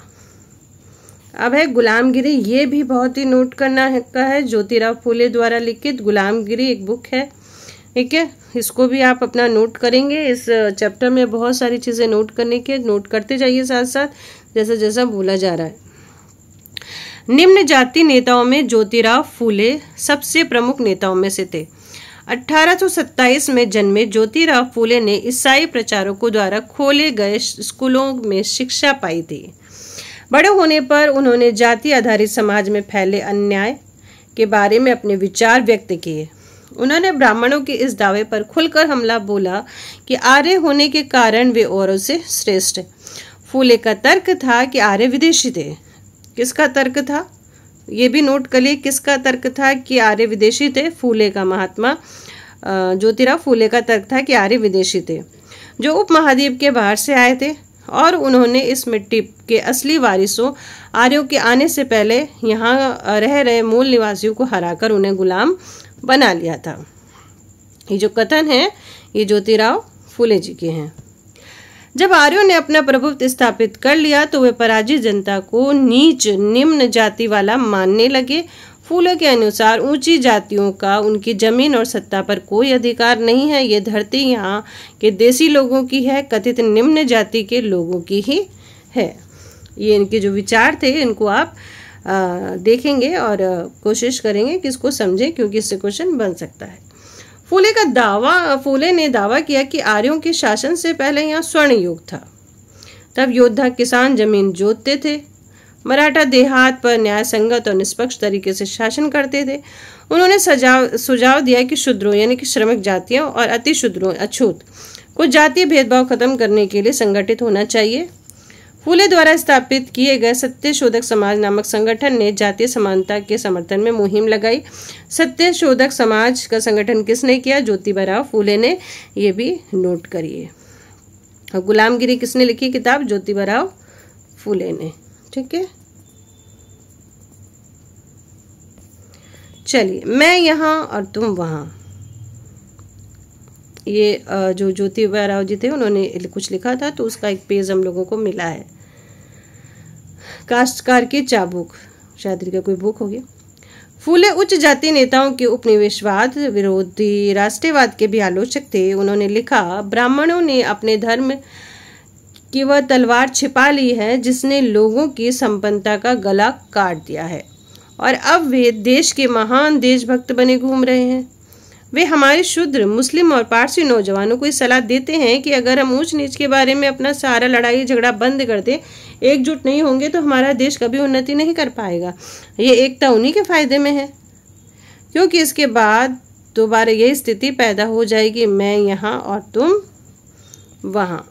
अब है गुलामगिरी ये भी बहुत ही नोट करना है का है ज्योतिराव फूले द्वारा लिखित गुलामगिरी एक बुक है ठीक है इसको भी आप अपना नोट करेंगे इस चैप्टर में बहुत सारी चीज़ें नोट करने के नोट करते जाइए साथ साथ जैसा जैसा बोला जा रहा है निम्न जाति नेताओं में ज्योतिराव फूले सबसे प्रमुख नेताओं में से थे 1827 में जन्मे ज्योतिराव फूले ने ईसाई प्रचारकों द्वारा खोले गए स्कूलों में शिक्षा पाई थी बड़े होने पर उन्होंने जाति आधारित समाज में फैले अन्याय के बारे में अपने विचार व्यक्त किए उन्होंने ब्राह्मणों के इस दावे पर खुलकर हमला बोला कि आर्य होने के कारण वे औरों से श्रेष्ठ फूले का तर्क था कि आर्य विदेशी थे किसका तर्क था ये भी नोट कर लिए किसका तर्क था कि आर्य विदेशी थे फूले का महात्मा ज्योतिराव फूले का तर्क था कि आर्य विदेशी थे जो उपमहाद्वीप के बाहर से आए थे और उन्होंने इस मिट्टी के असली वारिसों आर्यों के आने से पहले यहाँ रह रहे मूल निवासियों को हराकर उन्हें गुलाम बना लिया था ये जो कथन है ये ज्योतिराव फुले जी के हैं जब आर्यों ने अपना प्रभुत्व स्थापित कर लिया तो वे पराजित जनता को नीच निम्न जाति वाला मानने लगे फूलों के अनुसार ऊंची जातियों का उनकी जमीन और सत्ता पर कोई अधिकार नहीं है ये धरती यहाँ के देसी लोगों की है कथित निम्न जाति के लोगों की ही है ये इनके जो विचार थे इनको आप आ, देखेंगे और कोशिश करेंगे कि इसको समझें क्योंकि इससे क्वेश्चन बन सकता है फूले का दावा फूले ने दावा किया कि आर्यों के शासन से पहले यहाँ स्वर्ण युग था तब योद्धा किसान जमीन जोतते थे मराठा देहात पर न्याय संगत और निष्पक्ष तरीके से शासन करते थे उन्होंने सजाव सुझाव दिया कि शूद्रों यानी कि श्रमिक जातियों और अति शूद्रों अछूत को जातीय भेदभाव खत्म करने के लिए संगठित होना चाहिए फूले द्वारा स्थापित किए गए सत्य शोधक समाज नामक संगठन ने जातीय समानता के समर्थन में मुहिम लगाई सत्य शोधक समाज का संगठन किसने किया ज्योतिबा फूले ने यह भी नोट करिए और गुलामगिरी किसने लिखी किताब ज्योतिबा फूले ने ठीक है चलिए मैं यहाँ और तुम वहाँ ये जो ज्योति राव जी थे उन्होंने कुछ लिखा था तो उसका एक पेज हम लोगों को मिला है काश्तकार की चाबुक शायद का कोई बुक होगी फूले उच्च जाति नेताओं के उपनिवेशवाद विरोधी राष्ट्रवाद के भी आलोचक थे उन्होंने लिखा ब्राह्मणों ने अपने धर्म कि वह तलवार छिपा ली है जिसने लोगों की संपन्नता का गला काट दिया है और अब वे देश के महान देशभक्त बने घूम रहे हैं वे हमारे शूद्र मुस्लिम और पारसी नौजवानों को सलाह देते हैं कि अगर हम ऊंच नीच के बारे में अपना सारा लड़ाई झगड़ा बंद कर दें एकजुट नहीं होंगे तो हमारा देश कभी उन्नति नहीं कर पाएगा ये एकता उन्हीं के फायदे में है क्योंकि इसके बाद दोबारा यही स्थिति पैदा हो जाएगी मैं यहाँ और तुम वहाँ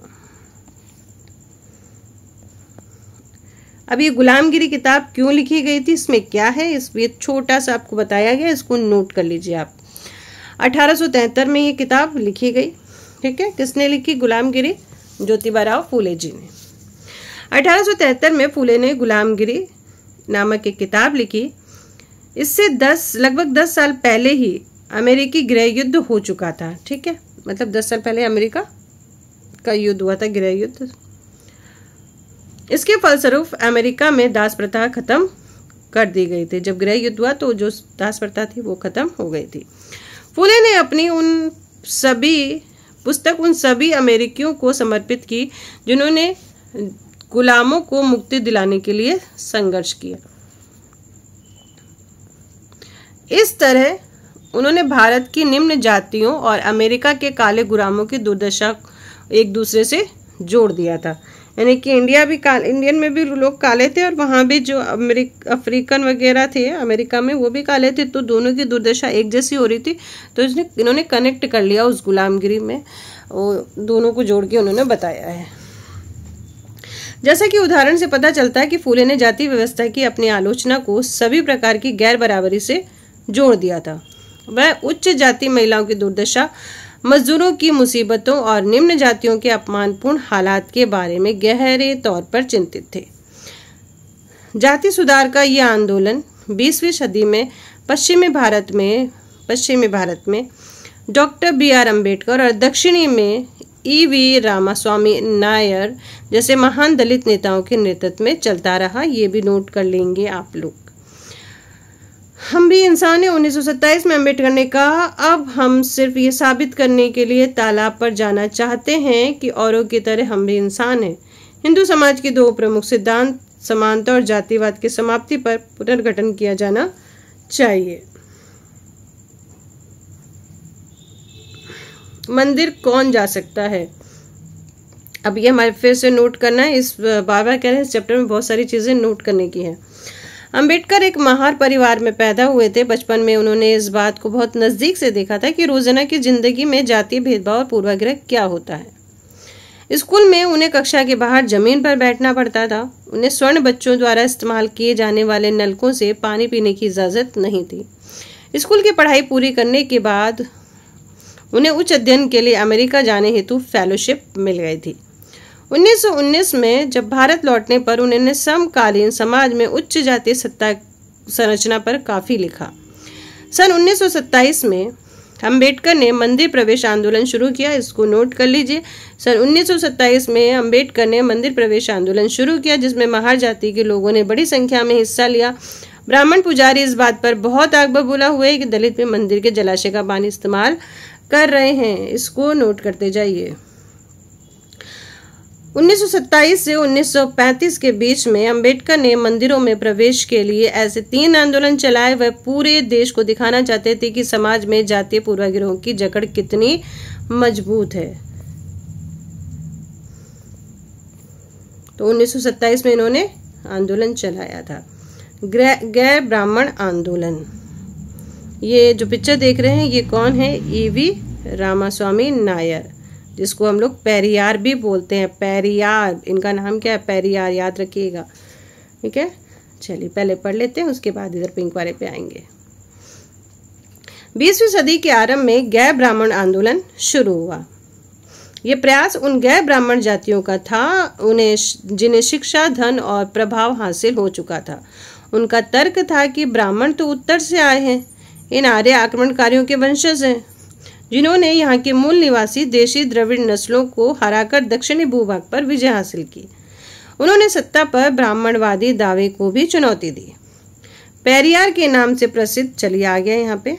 अब ये गुलामगिरी किताब क्यों लिखी गई थी इसमें क्या है इस ये छोटा सा आपको बताया गया इसको नोट कर लीजिए आप 1873 में ये किताब लिखी गई ठीक है किसने लिखी गुलामगिरी ज्योतिबा राव फूले जी ने 1873 में फूले ने गुलामगिरी नामक एक किताब लिखी इससे दस लगभग दस साल पहले ही अमेरिकी गृह युद्ध हो चुका था ठीक है मतलब दस साल पहले अमेरिका का युद्ध हुआ था गृह युद्ध इसके फलस्वरूप अमेरिका में दास प्रथा खत्म कर दी गई थी जब गृह युद्ध हुआ तो जो दास प्रथा थी वो खत्म हो गई थी फूले ने अपनी उन सभी पुस्तक उन सभी अमेरिकियों को समर्पित की जिन्होंने गुलामों को मुक्ति दिलाने के लिए संघर्ष किया इस तरह उन्होंने भारत की निम्न जातियों और अमेरिका के काले गुलामों की दुर्दशा एक दूसरे से जोड़ दिया था यानी कि इंडिया भी काले इंडियन में भी लोग काले थे और वहाँ भी जो अमेरिक अफ्रीकन वगैरह थे अमेरिका में वो भी काले थे तो दोनों की दुर्दशा एक जैसी हो रही थी तो इसने इन्होंने कनेक्ट कर लिया उस गुलामगिरी में वो दोनों को जोड़ के उन्होंने बताया है जैसा कि उदाहरण से पता चलता है कि फूले ने जाति व्यवस्था की अपनी आलोचना को सभी प्रकार की गैर बराबरी से जोड़ दिया था वह उच्च जाति महिलाओं की दुर्दशा मजदूरों की मुसीबतों और निम्न जातियों के अपमानपूर्ण हालात के बारे में गहरे तौर पर चिंतित थे जाति सुधार का यह आंदोलन 20वीं सदी में पश्चिमी भारत में पश्चिमी भारत में डॉक्टर बी आर अम्बेडकर और दक्षिणी में ई वी रामास्वामी नायर जैसे महान दलित नेताओं के नेतृत्व में चलता रहा ये भी नोट कर लेंगे आप लोग हम भी इंसान हैं 1927 में अम्बेडकर ने कहा अब हम सिर्फ ये साबित करने के लिए तालाब पर जाना चाहते हैं कि औरों की तरह हम भी इंसान हैं हिंदू समाज के दो प्रमुख सिद्धांत समानता और जातिवाद की समाप्ति पर पुनर्गठन किया जाना चाहिए मंदिर कौन जा सकता है अब ये हमारे फिर से नोट करना है इस बार बार कह रहे हैं इस चैप्टर में बहुत सारी चीज़ें नोट करने की हैं अंबेडकर एक महार परिवार में पैदा हुए थे बचपन में उन्होंने इस बात को बहुत नज़दीक से देखा था कि रोज़ाना की ज़िंदगी में जातीय भेदभाव और पूर्वाग्रह क्या होता है स्कूल में उन्हें कक्षा के बाहर जमीन पर बैठना पड़ता था उन्हें स्वर्ण बच्चों द्वारा इस्तेमाल किए जाने वाले नलकों से पानी पीने की इजाज़त नहीं थी स्कूल की पढ़ाई पूरी करने के बाद उन्हें उच्च अध्ययन के लिए अमेरिका जाने हेतु फेलोशिप मिल गई थी 1919 में जब भारत लौटने पर उन्होंने समकालीन समाज में उच्च जातीय सत्ता संरचना पर काफ़ी लिखा सन 1927 में अंबेडकर ने मंदिर प्रवेश आंदोलन शुरू किया इसको नोट कर लीजिए सन 1927 में अंबेडकर ने मंदिर प्रवेश आंदोलन शुरू किया जिसमें महार जाति के लोगों ने बड़ी संख्या में हिस्सा लिया ब्राह्मण पुजारी इस बात पर बहुत आग बबूला हुए कि दलित भी मंदिर के जलाशय का पानी इस्तेमाल कर रहे हैं इसको नोट करते जाइए 1927 से 1935 के बीच में अंबेडकर ने मंदिरों में प्रवेश के लिए ऐसे तीन आंदोलन चलाए वह पूरे देश को दिखाना चाहते थे कि समाज में जातीय पूर्वाग्रहों की जकड़ कितनी मजबूत है तो 1927 में इन्होंने आंदोलन चलाया था गैर ब्राह्मण आंदोलन ये जो पिक्चर देख रहे हैं ये कौन है ईवी e रामास्वामी नायर जिसको हम लोग पेरियार भी बोलते हैं पेरियार इनका नाम क्या है पेरियार याद रखिएगा ठीक है चलिए पहले पढ़ लेते हैं उसके बाद इधर पिंक वाले पे आएंगे बीसवीं सदी के आरंभ में गैर ब्राह्मण आंदोलन शुरू हुआ ये प्रयास उन गैर ब्राह्मण जातियों का था उन्हें जिन्हें शिक्षा धन और प्रभाव हासिल हो चुका था उनका तर्क था कि ब्राह्मण तो उत्तर से आए हैं इन आर्य आक्रमणकारियों के वंशज हैं जिन्होंने यहाँ के मूल निवासी देशी द्रविड़ नस्लों को हराकर दक्षिणी भूभाग पर विजय हासिल की उन्होंने सत्ता पर ब्राह्मणवादी दावे को भी चुनौती दी पेरियार के नाम से प्रसिद्ध चलिए आ गया यहाँ पे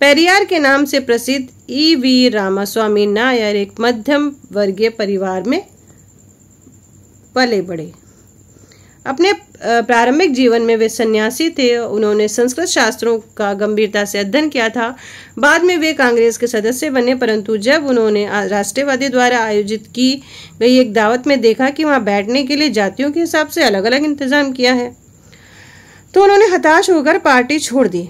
पेरियार के नाम से प्रसिद्ध ई वी रामास्वामी नायर एक मध्यम वर्गीय परिवार में पले बड़े अपने प्रारंभिक जीवन में वे सन्यासी थे उन्होंने संस्कृत शास्त्रों का गंभीरता से अध्ययन किया था बाद में वे कांग्रेस के सदस्य बने परंतु जब उन्होंने राष्ट्रवादी द्वारा आयोजित की गई एक दावत में देखा कि वहाँ बैठने के लिए जातियों के हिसाब से अलग अलग इंतजाम किया है तो उन्होंने हताश होकर पार्टी छोड़ दी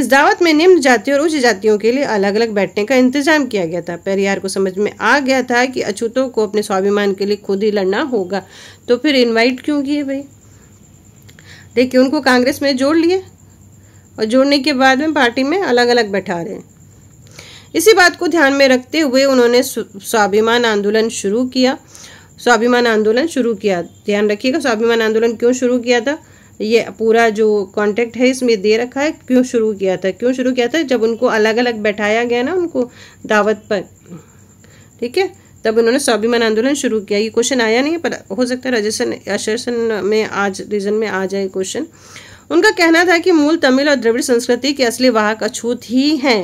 इस दावत में निम्न जाति और उच्च जातियों के लिए अलग अलग बैठने का इंतजाम किया गया था पेरियार को समझ में आ गया था कि अछूतों को अपने स्वाभिमान के लिए खुद ही लड़ना होगा तो फिर इन्वाइट क्यों किए भाई देखिए उनको कांग्रेस में जोड़ लिए और जोड़ने के बाद में पार्टी में अलग अलग बैठा रहे इसी बात को ध्यान में रखते हुए उन्होंने स्वाभिमान आंदोलन शुरू किया स्वाभिमान आंदोलन शुरू किया ध्यान रखिएगा स्वाभिमान आंदोलन क्यों शुरू किया था ये पूरा जो कॉन्टेक्ट है इसमें दे रखा है क्यों शुरू किया था क्यों शुरू किया था जब उनको अलग अलग बैठाया गया ना उनको दावत पर ठीक है तब उन्होंने स्वाभिमान आंदोलन शुरू किया ये क्वेश्चन आया नहीं पर हो सकता है रजसन अशरसन में आज रीजन में आ जाए क्वेश्चन उनका कहना था कि मूल तमिल और द्रविड़ संस्कृति के असली वाहक अछूत ही हैं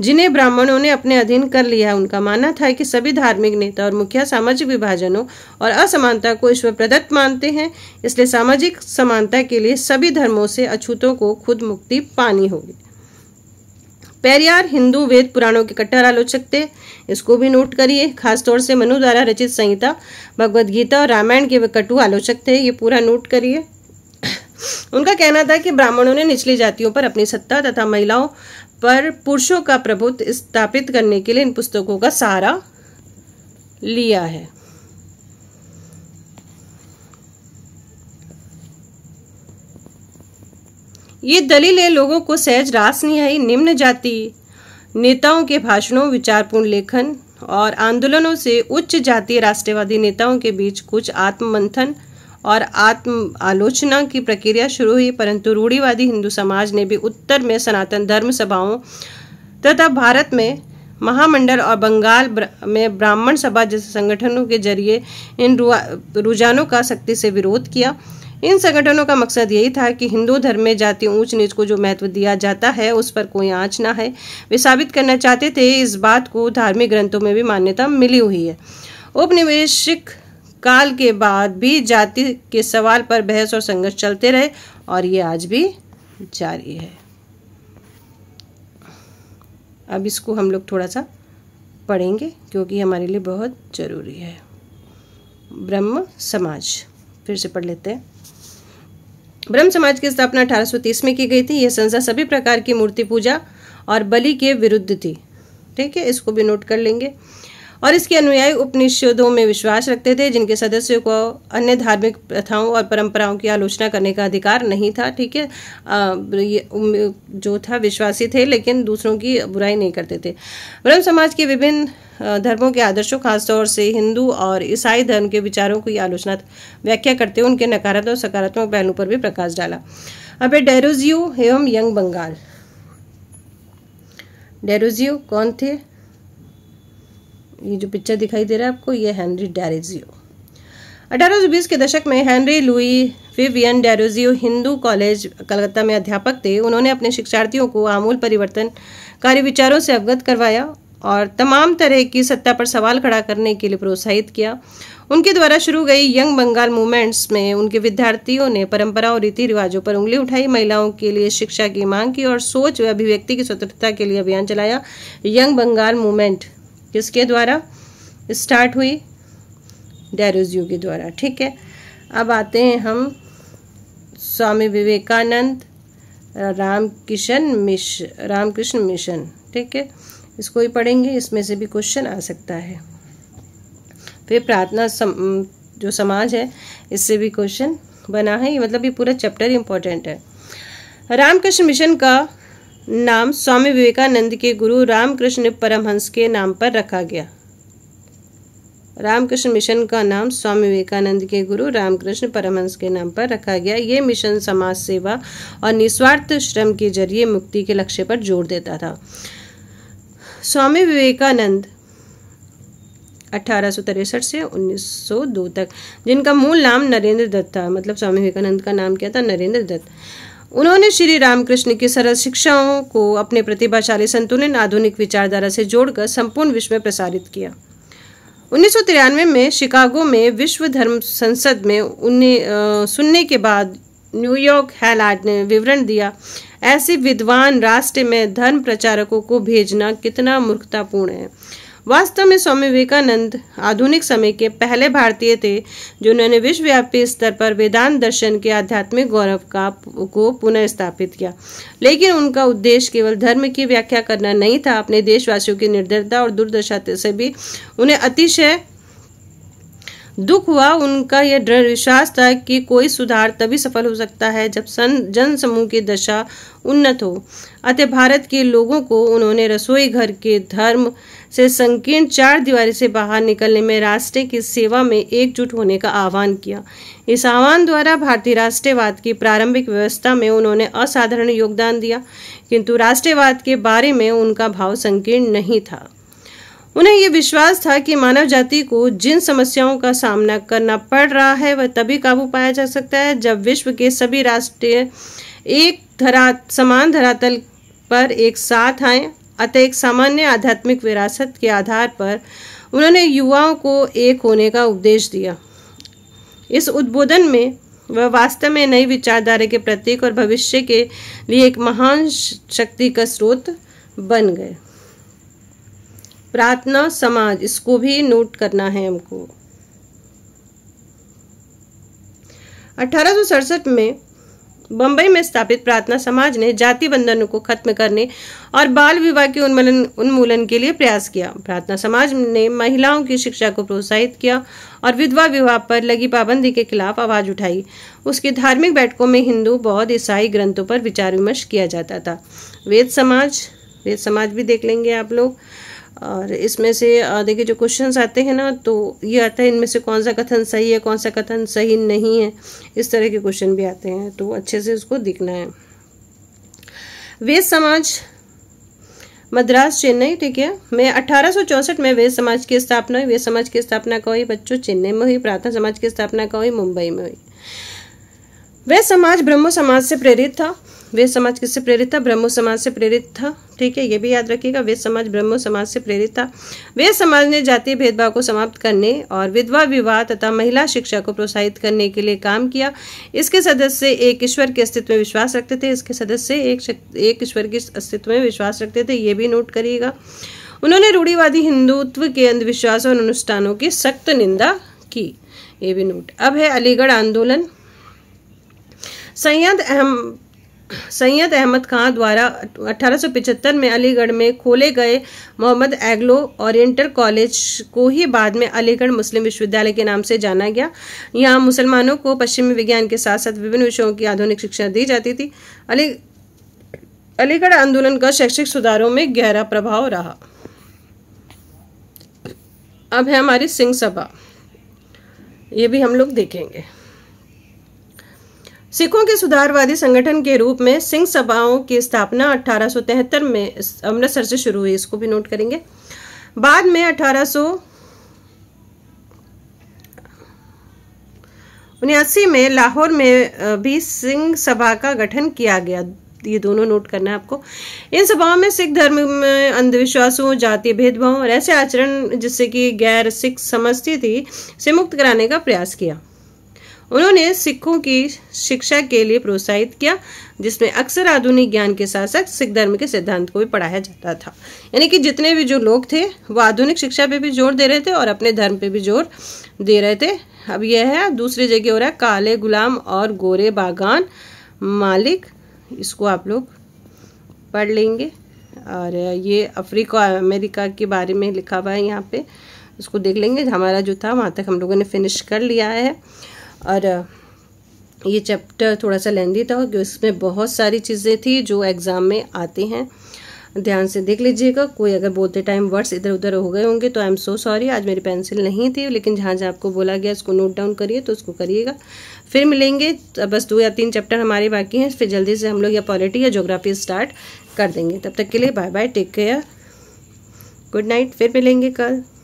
जिन्हें ब्राह्मणों ने अपने अधीन कर लिया उनका मानना था कि सभी धार्मिक नेता और मुखिया सामाजिक विभाजनों और असमानता को ईश्वर प्रदत्त मानते हैं इसलिए सामाजिक समानता के लिए सभी धर्मों से अछूतों को खुद मुक्ति पानी होगी पेरियार हिंदू वेद पुराणों के कट्टर आलोचक थे इसको भी नोट करिए खासतौर से मनु द्वारा रचित संहिता भगवद गीता और रामायण के वे कटु आलोचक थे ये पूरा नोट करिए उनका कहना था कि ब्राह्मणों ने निचली जातियों पर अपनी सत्ता तथा महिलाओं पर पुरुषों का प्रभुत्व स्थापित करने के लिए इन पुस्तकों का सहारा लिया है ये दलीलें लोगों को सहज रास नहीं आई निम्न जाति नेताओं के भाषणों विचारपूर्ण लेखन और आंदोलनों से उच्च जातीय राष्ट्रवादी नेताओं के बीच कुछ आत्ममंथन और आत्म आलोचना की प्रक्रिया शुरू हुई परंतु रूढ़ीवादी हिंदू समाज ने भी उत्तर में सनातन धर्म सभाओं तथा भारत में महामंडल और बंगाल में ब्राह्मण सभा जैसे संगठनों के जरिए इन रुझानों का सख्ती से विरोध किया इन संगठनों का मकसद यही था कि हिंदू धर्म में जाति ऊंच नीच को जो महत्व दिया जाता है उस पर कोई आँच ना है वे साबित करना चाहते थे इस बात को धार्मिक ग्रंथों में भी मान्यता मिली हुई है उपनिवेशिक काल के बाद भी जाति के सवाल पर बहस और संघर्ष चलते रहे और ये आज भी जारी है अब इसको हम लोग थोड़ा सा पढ़ेंगे क्योंकि हमारे लिए बहुत ज़रूरी है ब्रह्म समाज फिर से पढ़ लेते हैं ब्रह्म समाज की स्थापना 1830 में की गई थी यह संस्था सभी प्रकार की मूर्ति पूजा और बलि के विरुद्ध थी ठीक है इसको भी नोट कर लेंगे और इसके अनुयायी उपनिषदों में विश्वास रखते थे जिनके सदस्यों को अन्य धार्मिक प्रथाओं और परंपराओं की आलोचना करने का अधिकार नहीं था ठीक है ये जो था विश्वासी थे लेकिन दूसरों की बुराई नहीं करते थे ब्रह्म समाज के विभिन्न धर्मों के आदर्शों खासतौर से हिंदू और ईसाई धर्म के विचारों की आलोचना व्याख्या करते हुए उनके नकारात्मक और सकारात्मक पहलू पर भी प्रकाश डाला अब डेरोजियो एवं यंग बंगाल डेरोजियो कौन थे ये जो पिक्चर दिखाई दे रहा है आपको ये हेनरी डेरेजियो बीस के दशक में Henry Louis Vivian Derozio Hindu college Calcutta में अध्यापक थे उन्होंने अपने शिक्षार्थियों को आमूल परिवर्तन कार्य विचारों से अवगत करवाया और तमाम तरह की सत्ता पर सवाल खड़ा करने के लिए प्रोत्साहित किया उनके द्वारा शुरू गई यंग बंगाल मूवमेंट्स में उनके विद्यार्थियों ने परंपरा और रीति रिवाजों पर उंगली उठाई महिलाओं के लिए शिक्षा की मांग की और सोच व अभिव्यक्ति की स्वतंत्रता के लिए अभियान चलाया यंग बंगाल मूवमेंट किसके द्वारा स्टार्ट हुई डेरोजियो के द्वारा ठीक है अब आते हैं हम स्वामी विवेकानंद रामकिशन मिश रामकृष्ण मिशन ठीक है इसको ही पढ़ेंगे इसमें से भी क्वेश्चन आ सकता है फिर प्रार्थना सम, जो समाज है इससे भी क्वेश्चन बना है ये मतलब ये पूरा चैप्टर इम्पोर्टेंट है रामकृष्ण मिशन का नाम स्वामी विवेकानंद के गुरु रामकृष्ण परमहंस के नाम पर रखा गया रामकृष्ण मिशन का नाम स्वामी विवेकानंद के गुरु रामकृष्ण परमहंस के नाम पर रखा गया ये मिशन समाज सेवा और निस्वार्थ श्रम के जरिए मुक्ति के लक्ष्य पर जोर देता था स्वामी विवेकानंद अठारह से 1902 तक जिनका मूल नाम नरेंद्र दत्त था मतलब स्वामी विवेकानंद का नाम क्या था नरेंद्र दत्त उन्होंने श्री रामकृष्ण की सरल शिक्षाओं को अपने प्रतिभाशाली संतुलन आधुनिक विचारधारा से जोड़कर संपूर्ण विश्व में प्रसारित किया उन्नीस में शिकागो में विश्व धर्म संसद में उन्हें सुनने के बाद न्यूयॉर्क हैलाट ने विवरण दिया ऐसे विद्वान राष्ट्र में धर्म प्रचारकों को भेजना कितना मूर्खतापूर्ण है वास्तव में स्वामी विवेकानंद आधुनिक समय के पहले भारतीय थे जिन्होंने विश्वव्यापी स्तर पर वेदांत दर्शन के आध्यात्मिक गौरव का को पुनर्स्थापित किया लेकिन उनका उद्देश्य केवल धर्म की व्याख्या करना नहीं था अपने देशवासियों की निर्दयता और दुर्दशा से भी उन्हें अतिशय दुख हुआ उनका यह दृढ़ विश्वास था कि कोई सुधार तभी सफल हो सकता है जब सन जन समूह की दशा उन्नत हो अतः भारत के लोगों को उन्होंने रसोई घर के धर्म से संकीर्ण चार दीवारी से बाहर निकलने में राष्ट्र की सेवा में एकजुट होने का आह्वान किया इस आह्वान द्वारा भारतीय राष्ट्रवाद की प्रारंभिक व्यवस्था में उन्होंने असाधारण योगदान दिया किंतु राष्ट्रवाद के बारे में उनका भाव संकीर्ण नहीं था उन्हें यह विश्वास था कि मानव जाति को जिन समस्याओं का सामना करना पड़ रहा है वह तभी काबू पाया जा सकता है जब विश्व के सभी राष्ट्र एक धरा समान धरातल पर एक साथ आए अतः एक सामान्य आध्यात्मिक विरासत के आधार पर उन्होंने युवाओं को एक होने का उपदेश दिया इस उद्बोधन में वह वास्तव में नई विचारधारा के प्रतीक और भविष्य के लिए एक महान शक्ति का स्रोत बन गए प्रार्थना समाज इसको भी नोट करना है हमको अठारह में बम्बई में स्थापित प्रार्थना समाज ने जाति बंधन को खत्म करने और बाल विवाह के उन्मूलन उन्मूलन के लिए प्रयास किया प्रार्थना समाज ने महिलाओं की शिक्षा को प्रोत्साहित किया और विधवा विवाह पर लगी पाबंदी के खिलाफ आवाज उठाई उसके धार्मिक बैठकों में हिंदू बौद्ध ईसाई ग्रंथों पर विचार विमर्श किया जाता था वेद समाज वेद समाज भी देख लेंगे आप लोग और इसमें से देखिए जो क्वेश्चंस आते हैं ना तो ये आता है इनमें से कौन सा कथन सही है कौन सा कथन सही नहीं है इस तरह के क्वेश्चन भी आते हैं तो अच्छे से उसको दिखना है वेद समाज मद्रास चेन्नई ठीक है मैं अठारह में वेद समाज की स्थापना हुई वेद समाज की स्थापना का हुई बच्चों चेन्नई में हुई प्रार्थना समाज की स्थापना का हुई मुंबई में हुई वेद समाज ब्रह्म समाज से प्रेरित था वेद समाज किससे प्रेरित था ब्रह्मो समाज से प्रेरित था ठीक है ये भी याद रखिएगा वेद समाज ब्रह्मो समाज से प्रेरित था वेद समाज ने जातीय भेदभाव को समाप्त करने और विधवा विवाह तथा महिला शिक्षा को प्रोत्साहित करने के लिए काम किया इसके सदस्य एक ईश्वर के अस्तित्व में विश्वास रखते थे इसके सदस्य एक एक ईश्वर के अस्तित्व में विश्वास रखते थे ये भी नोट करिएगा उन्होंने रूढ़ीवादी हिंदुत्व के अंधविश्वासों और अनुष्ठानों की सख्त निंदा की ये भी नोट अब है अलीगढ़ आंदोलन सैयद अहम सैयद अहमद खां द्वारा 1875 में अलीगढ़ में खोले गए मोहम्मद एग्लो ओरिएंटल कॉलेज को ही बाद में अलीगढ़ मुस्लिम विश्वविद्यालय के नाम से जाना गया यहाँ मुसलमानों को पश्चिमी विज्ञान के साथ साथ विभिन्न विषयों की आधुनिक शिक्षा दी जाती थी अली अलीगढ़ आंदोलन का शैक्षिक सुधारों में गहरा प्रभाव रहा अब है हमारी सिंह सभा ये भी हम लोग देखेंगे सिखों के सुधारवादी संगठन के रूप में सिंह सभाओं की स्थापना 1873 में अमृतसर से शुरू हुई इसको भी नोट करेंगे बाद में अठारह उन्यासी में लाहौर में भी सिंह सभा का गठन किया गया ये दोनों नोट करना है आपको इन सभाओं में सिख धर्म में अंधविश्वासों जातीय भेदभाव और ऐसे आचरण जिससे कि गैर सिख समझती थी से मुक्त कराने का प्रयास किया उन्होंने सिखों की शिक्षा के लिए प्रोत्साहित किया जिसमें अक्सर आधुनिक ज्ञान के साथ साथ सिख धर्म के सिद्धांत को भी पढ़ाया जाता था यानी कि जितने भी जो लोग थे वो आधुनिक शिक्षा पे भी जोर दे रहे थे और अपने धर्म पे भी जोर दे रहे थे अब यह है दूसरी जगह हो रहा है काले गुलाम और गोरे बागान मालिक इसको आप लोग पढ़ लेंगे और ये अफ्रीका अमेरिका के बारे में लिखा हुआ है यहाँ पे इसको देख लेंगे हमारा जो था वहाँ तक हम लोगों ने फिनिश कर लिया है और ये चैप्टर थोड़ा सा लेंदी था क्योंकि इसमें बहुत सारी चीज़ें थी जो एग्ज़ाम में आती हैं ध्यान से देख लीजिएगा कोई अगर बोलते टाइम वर्ड्स इधर उधर हो गए होंगे तो आई एम सो सॉरी आज मेरी पेंसिल नहीं थी लेकिन जहाँ जहाँ आपको बोला गया उसको नोट डाउन करिए तो उसको करिएगा फिर मिलेंगे तो बस दो या तीन चैप्टर हमारे बाकी हैं फिर जल्दी से हम लोग या पॉलिटी या जोग्राफी स्टार्ट कर देंगे तब तक के लिए bye bye take care good night फिर मिलेंगे कल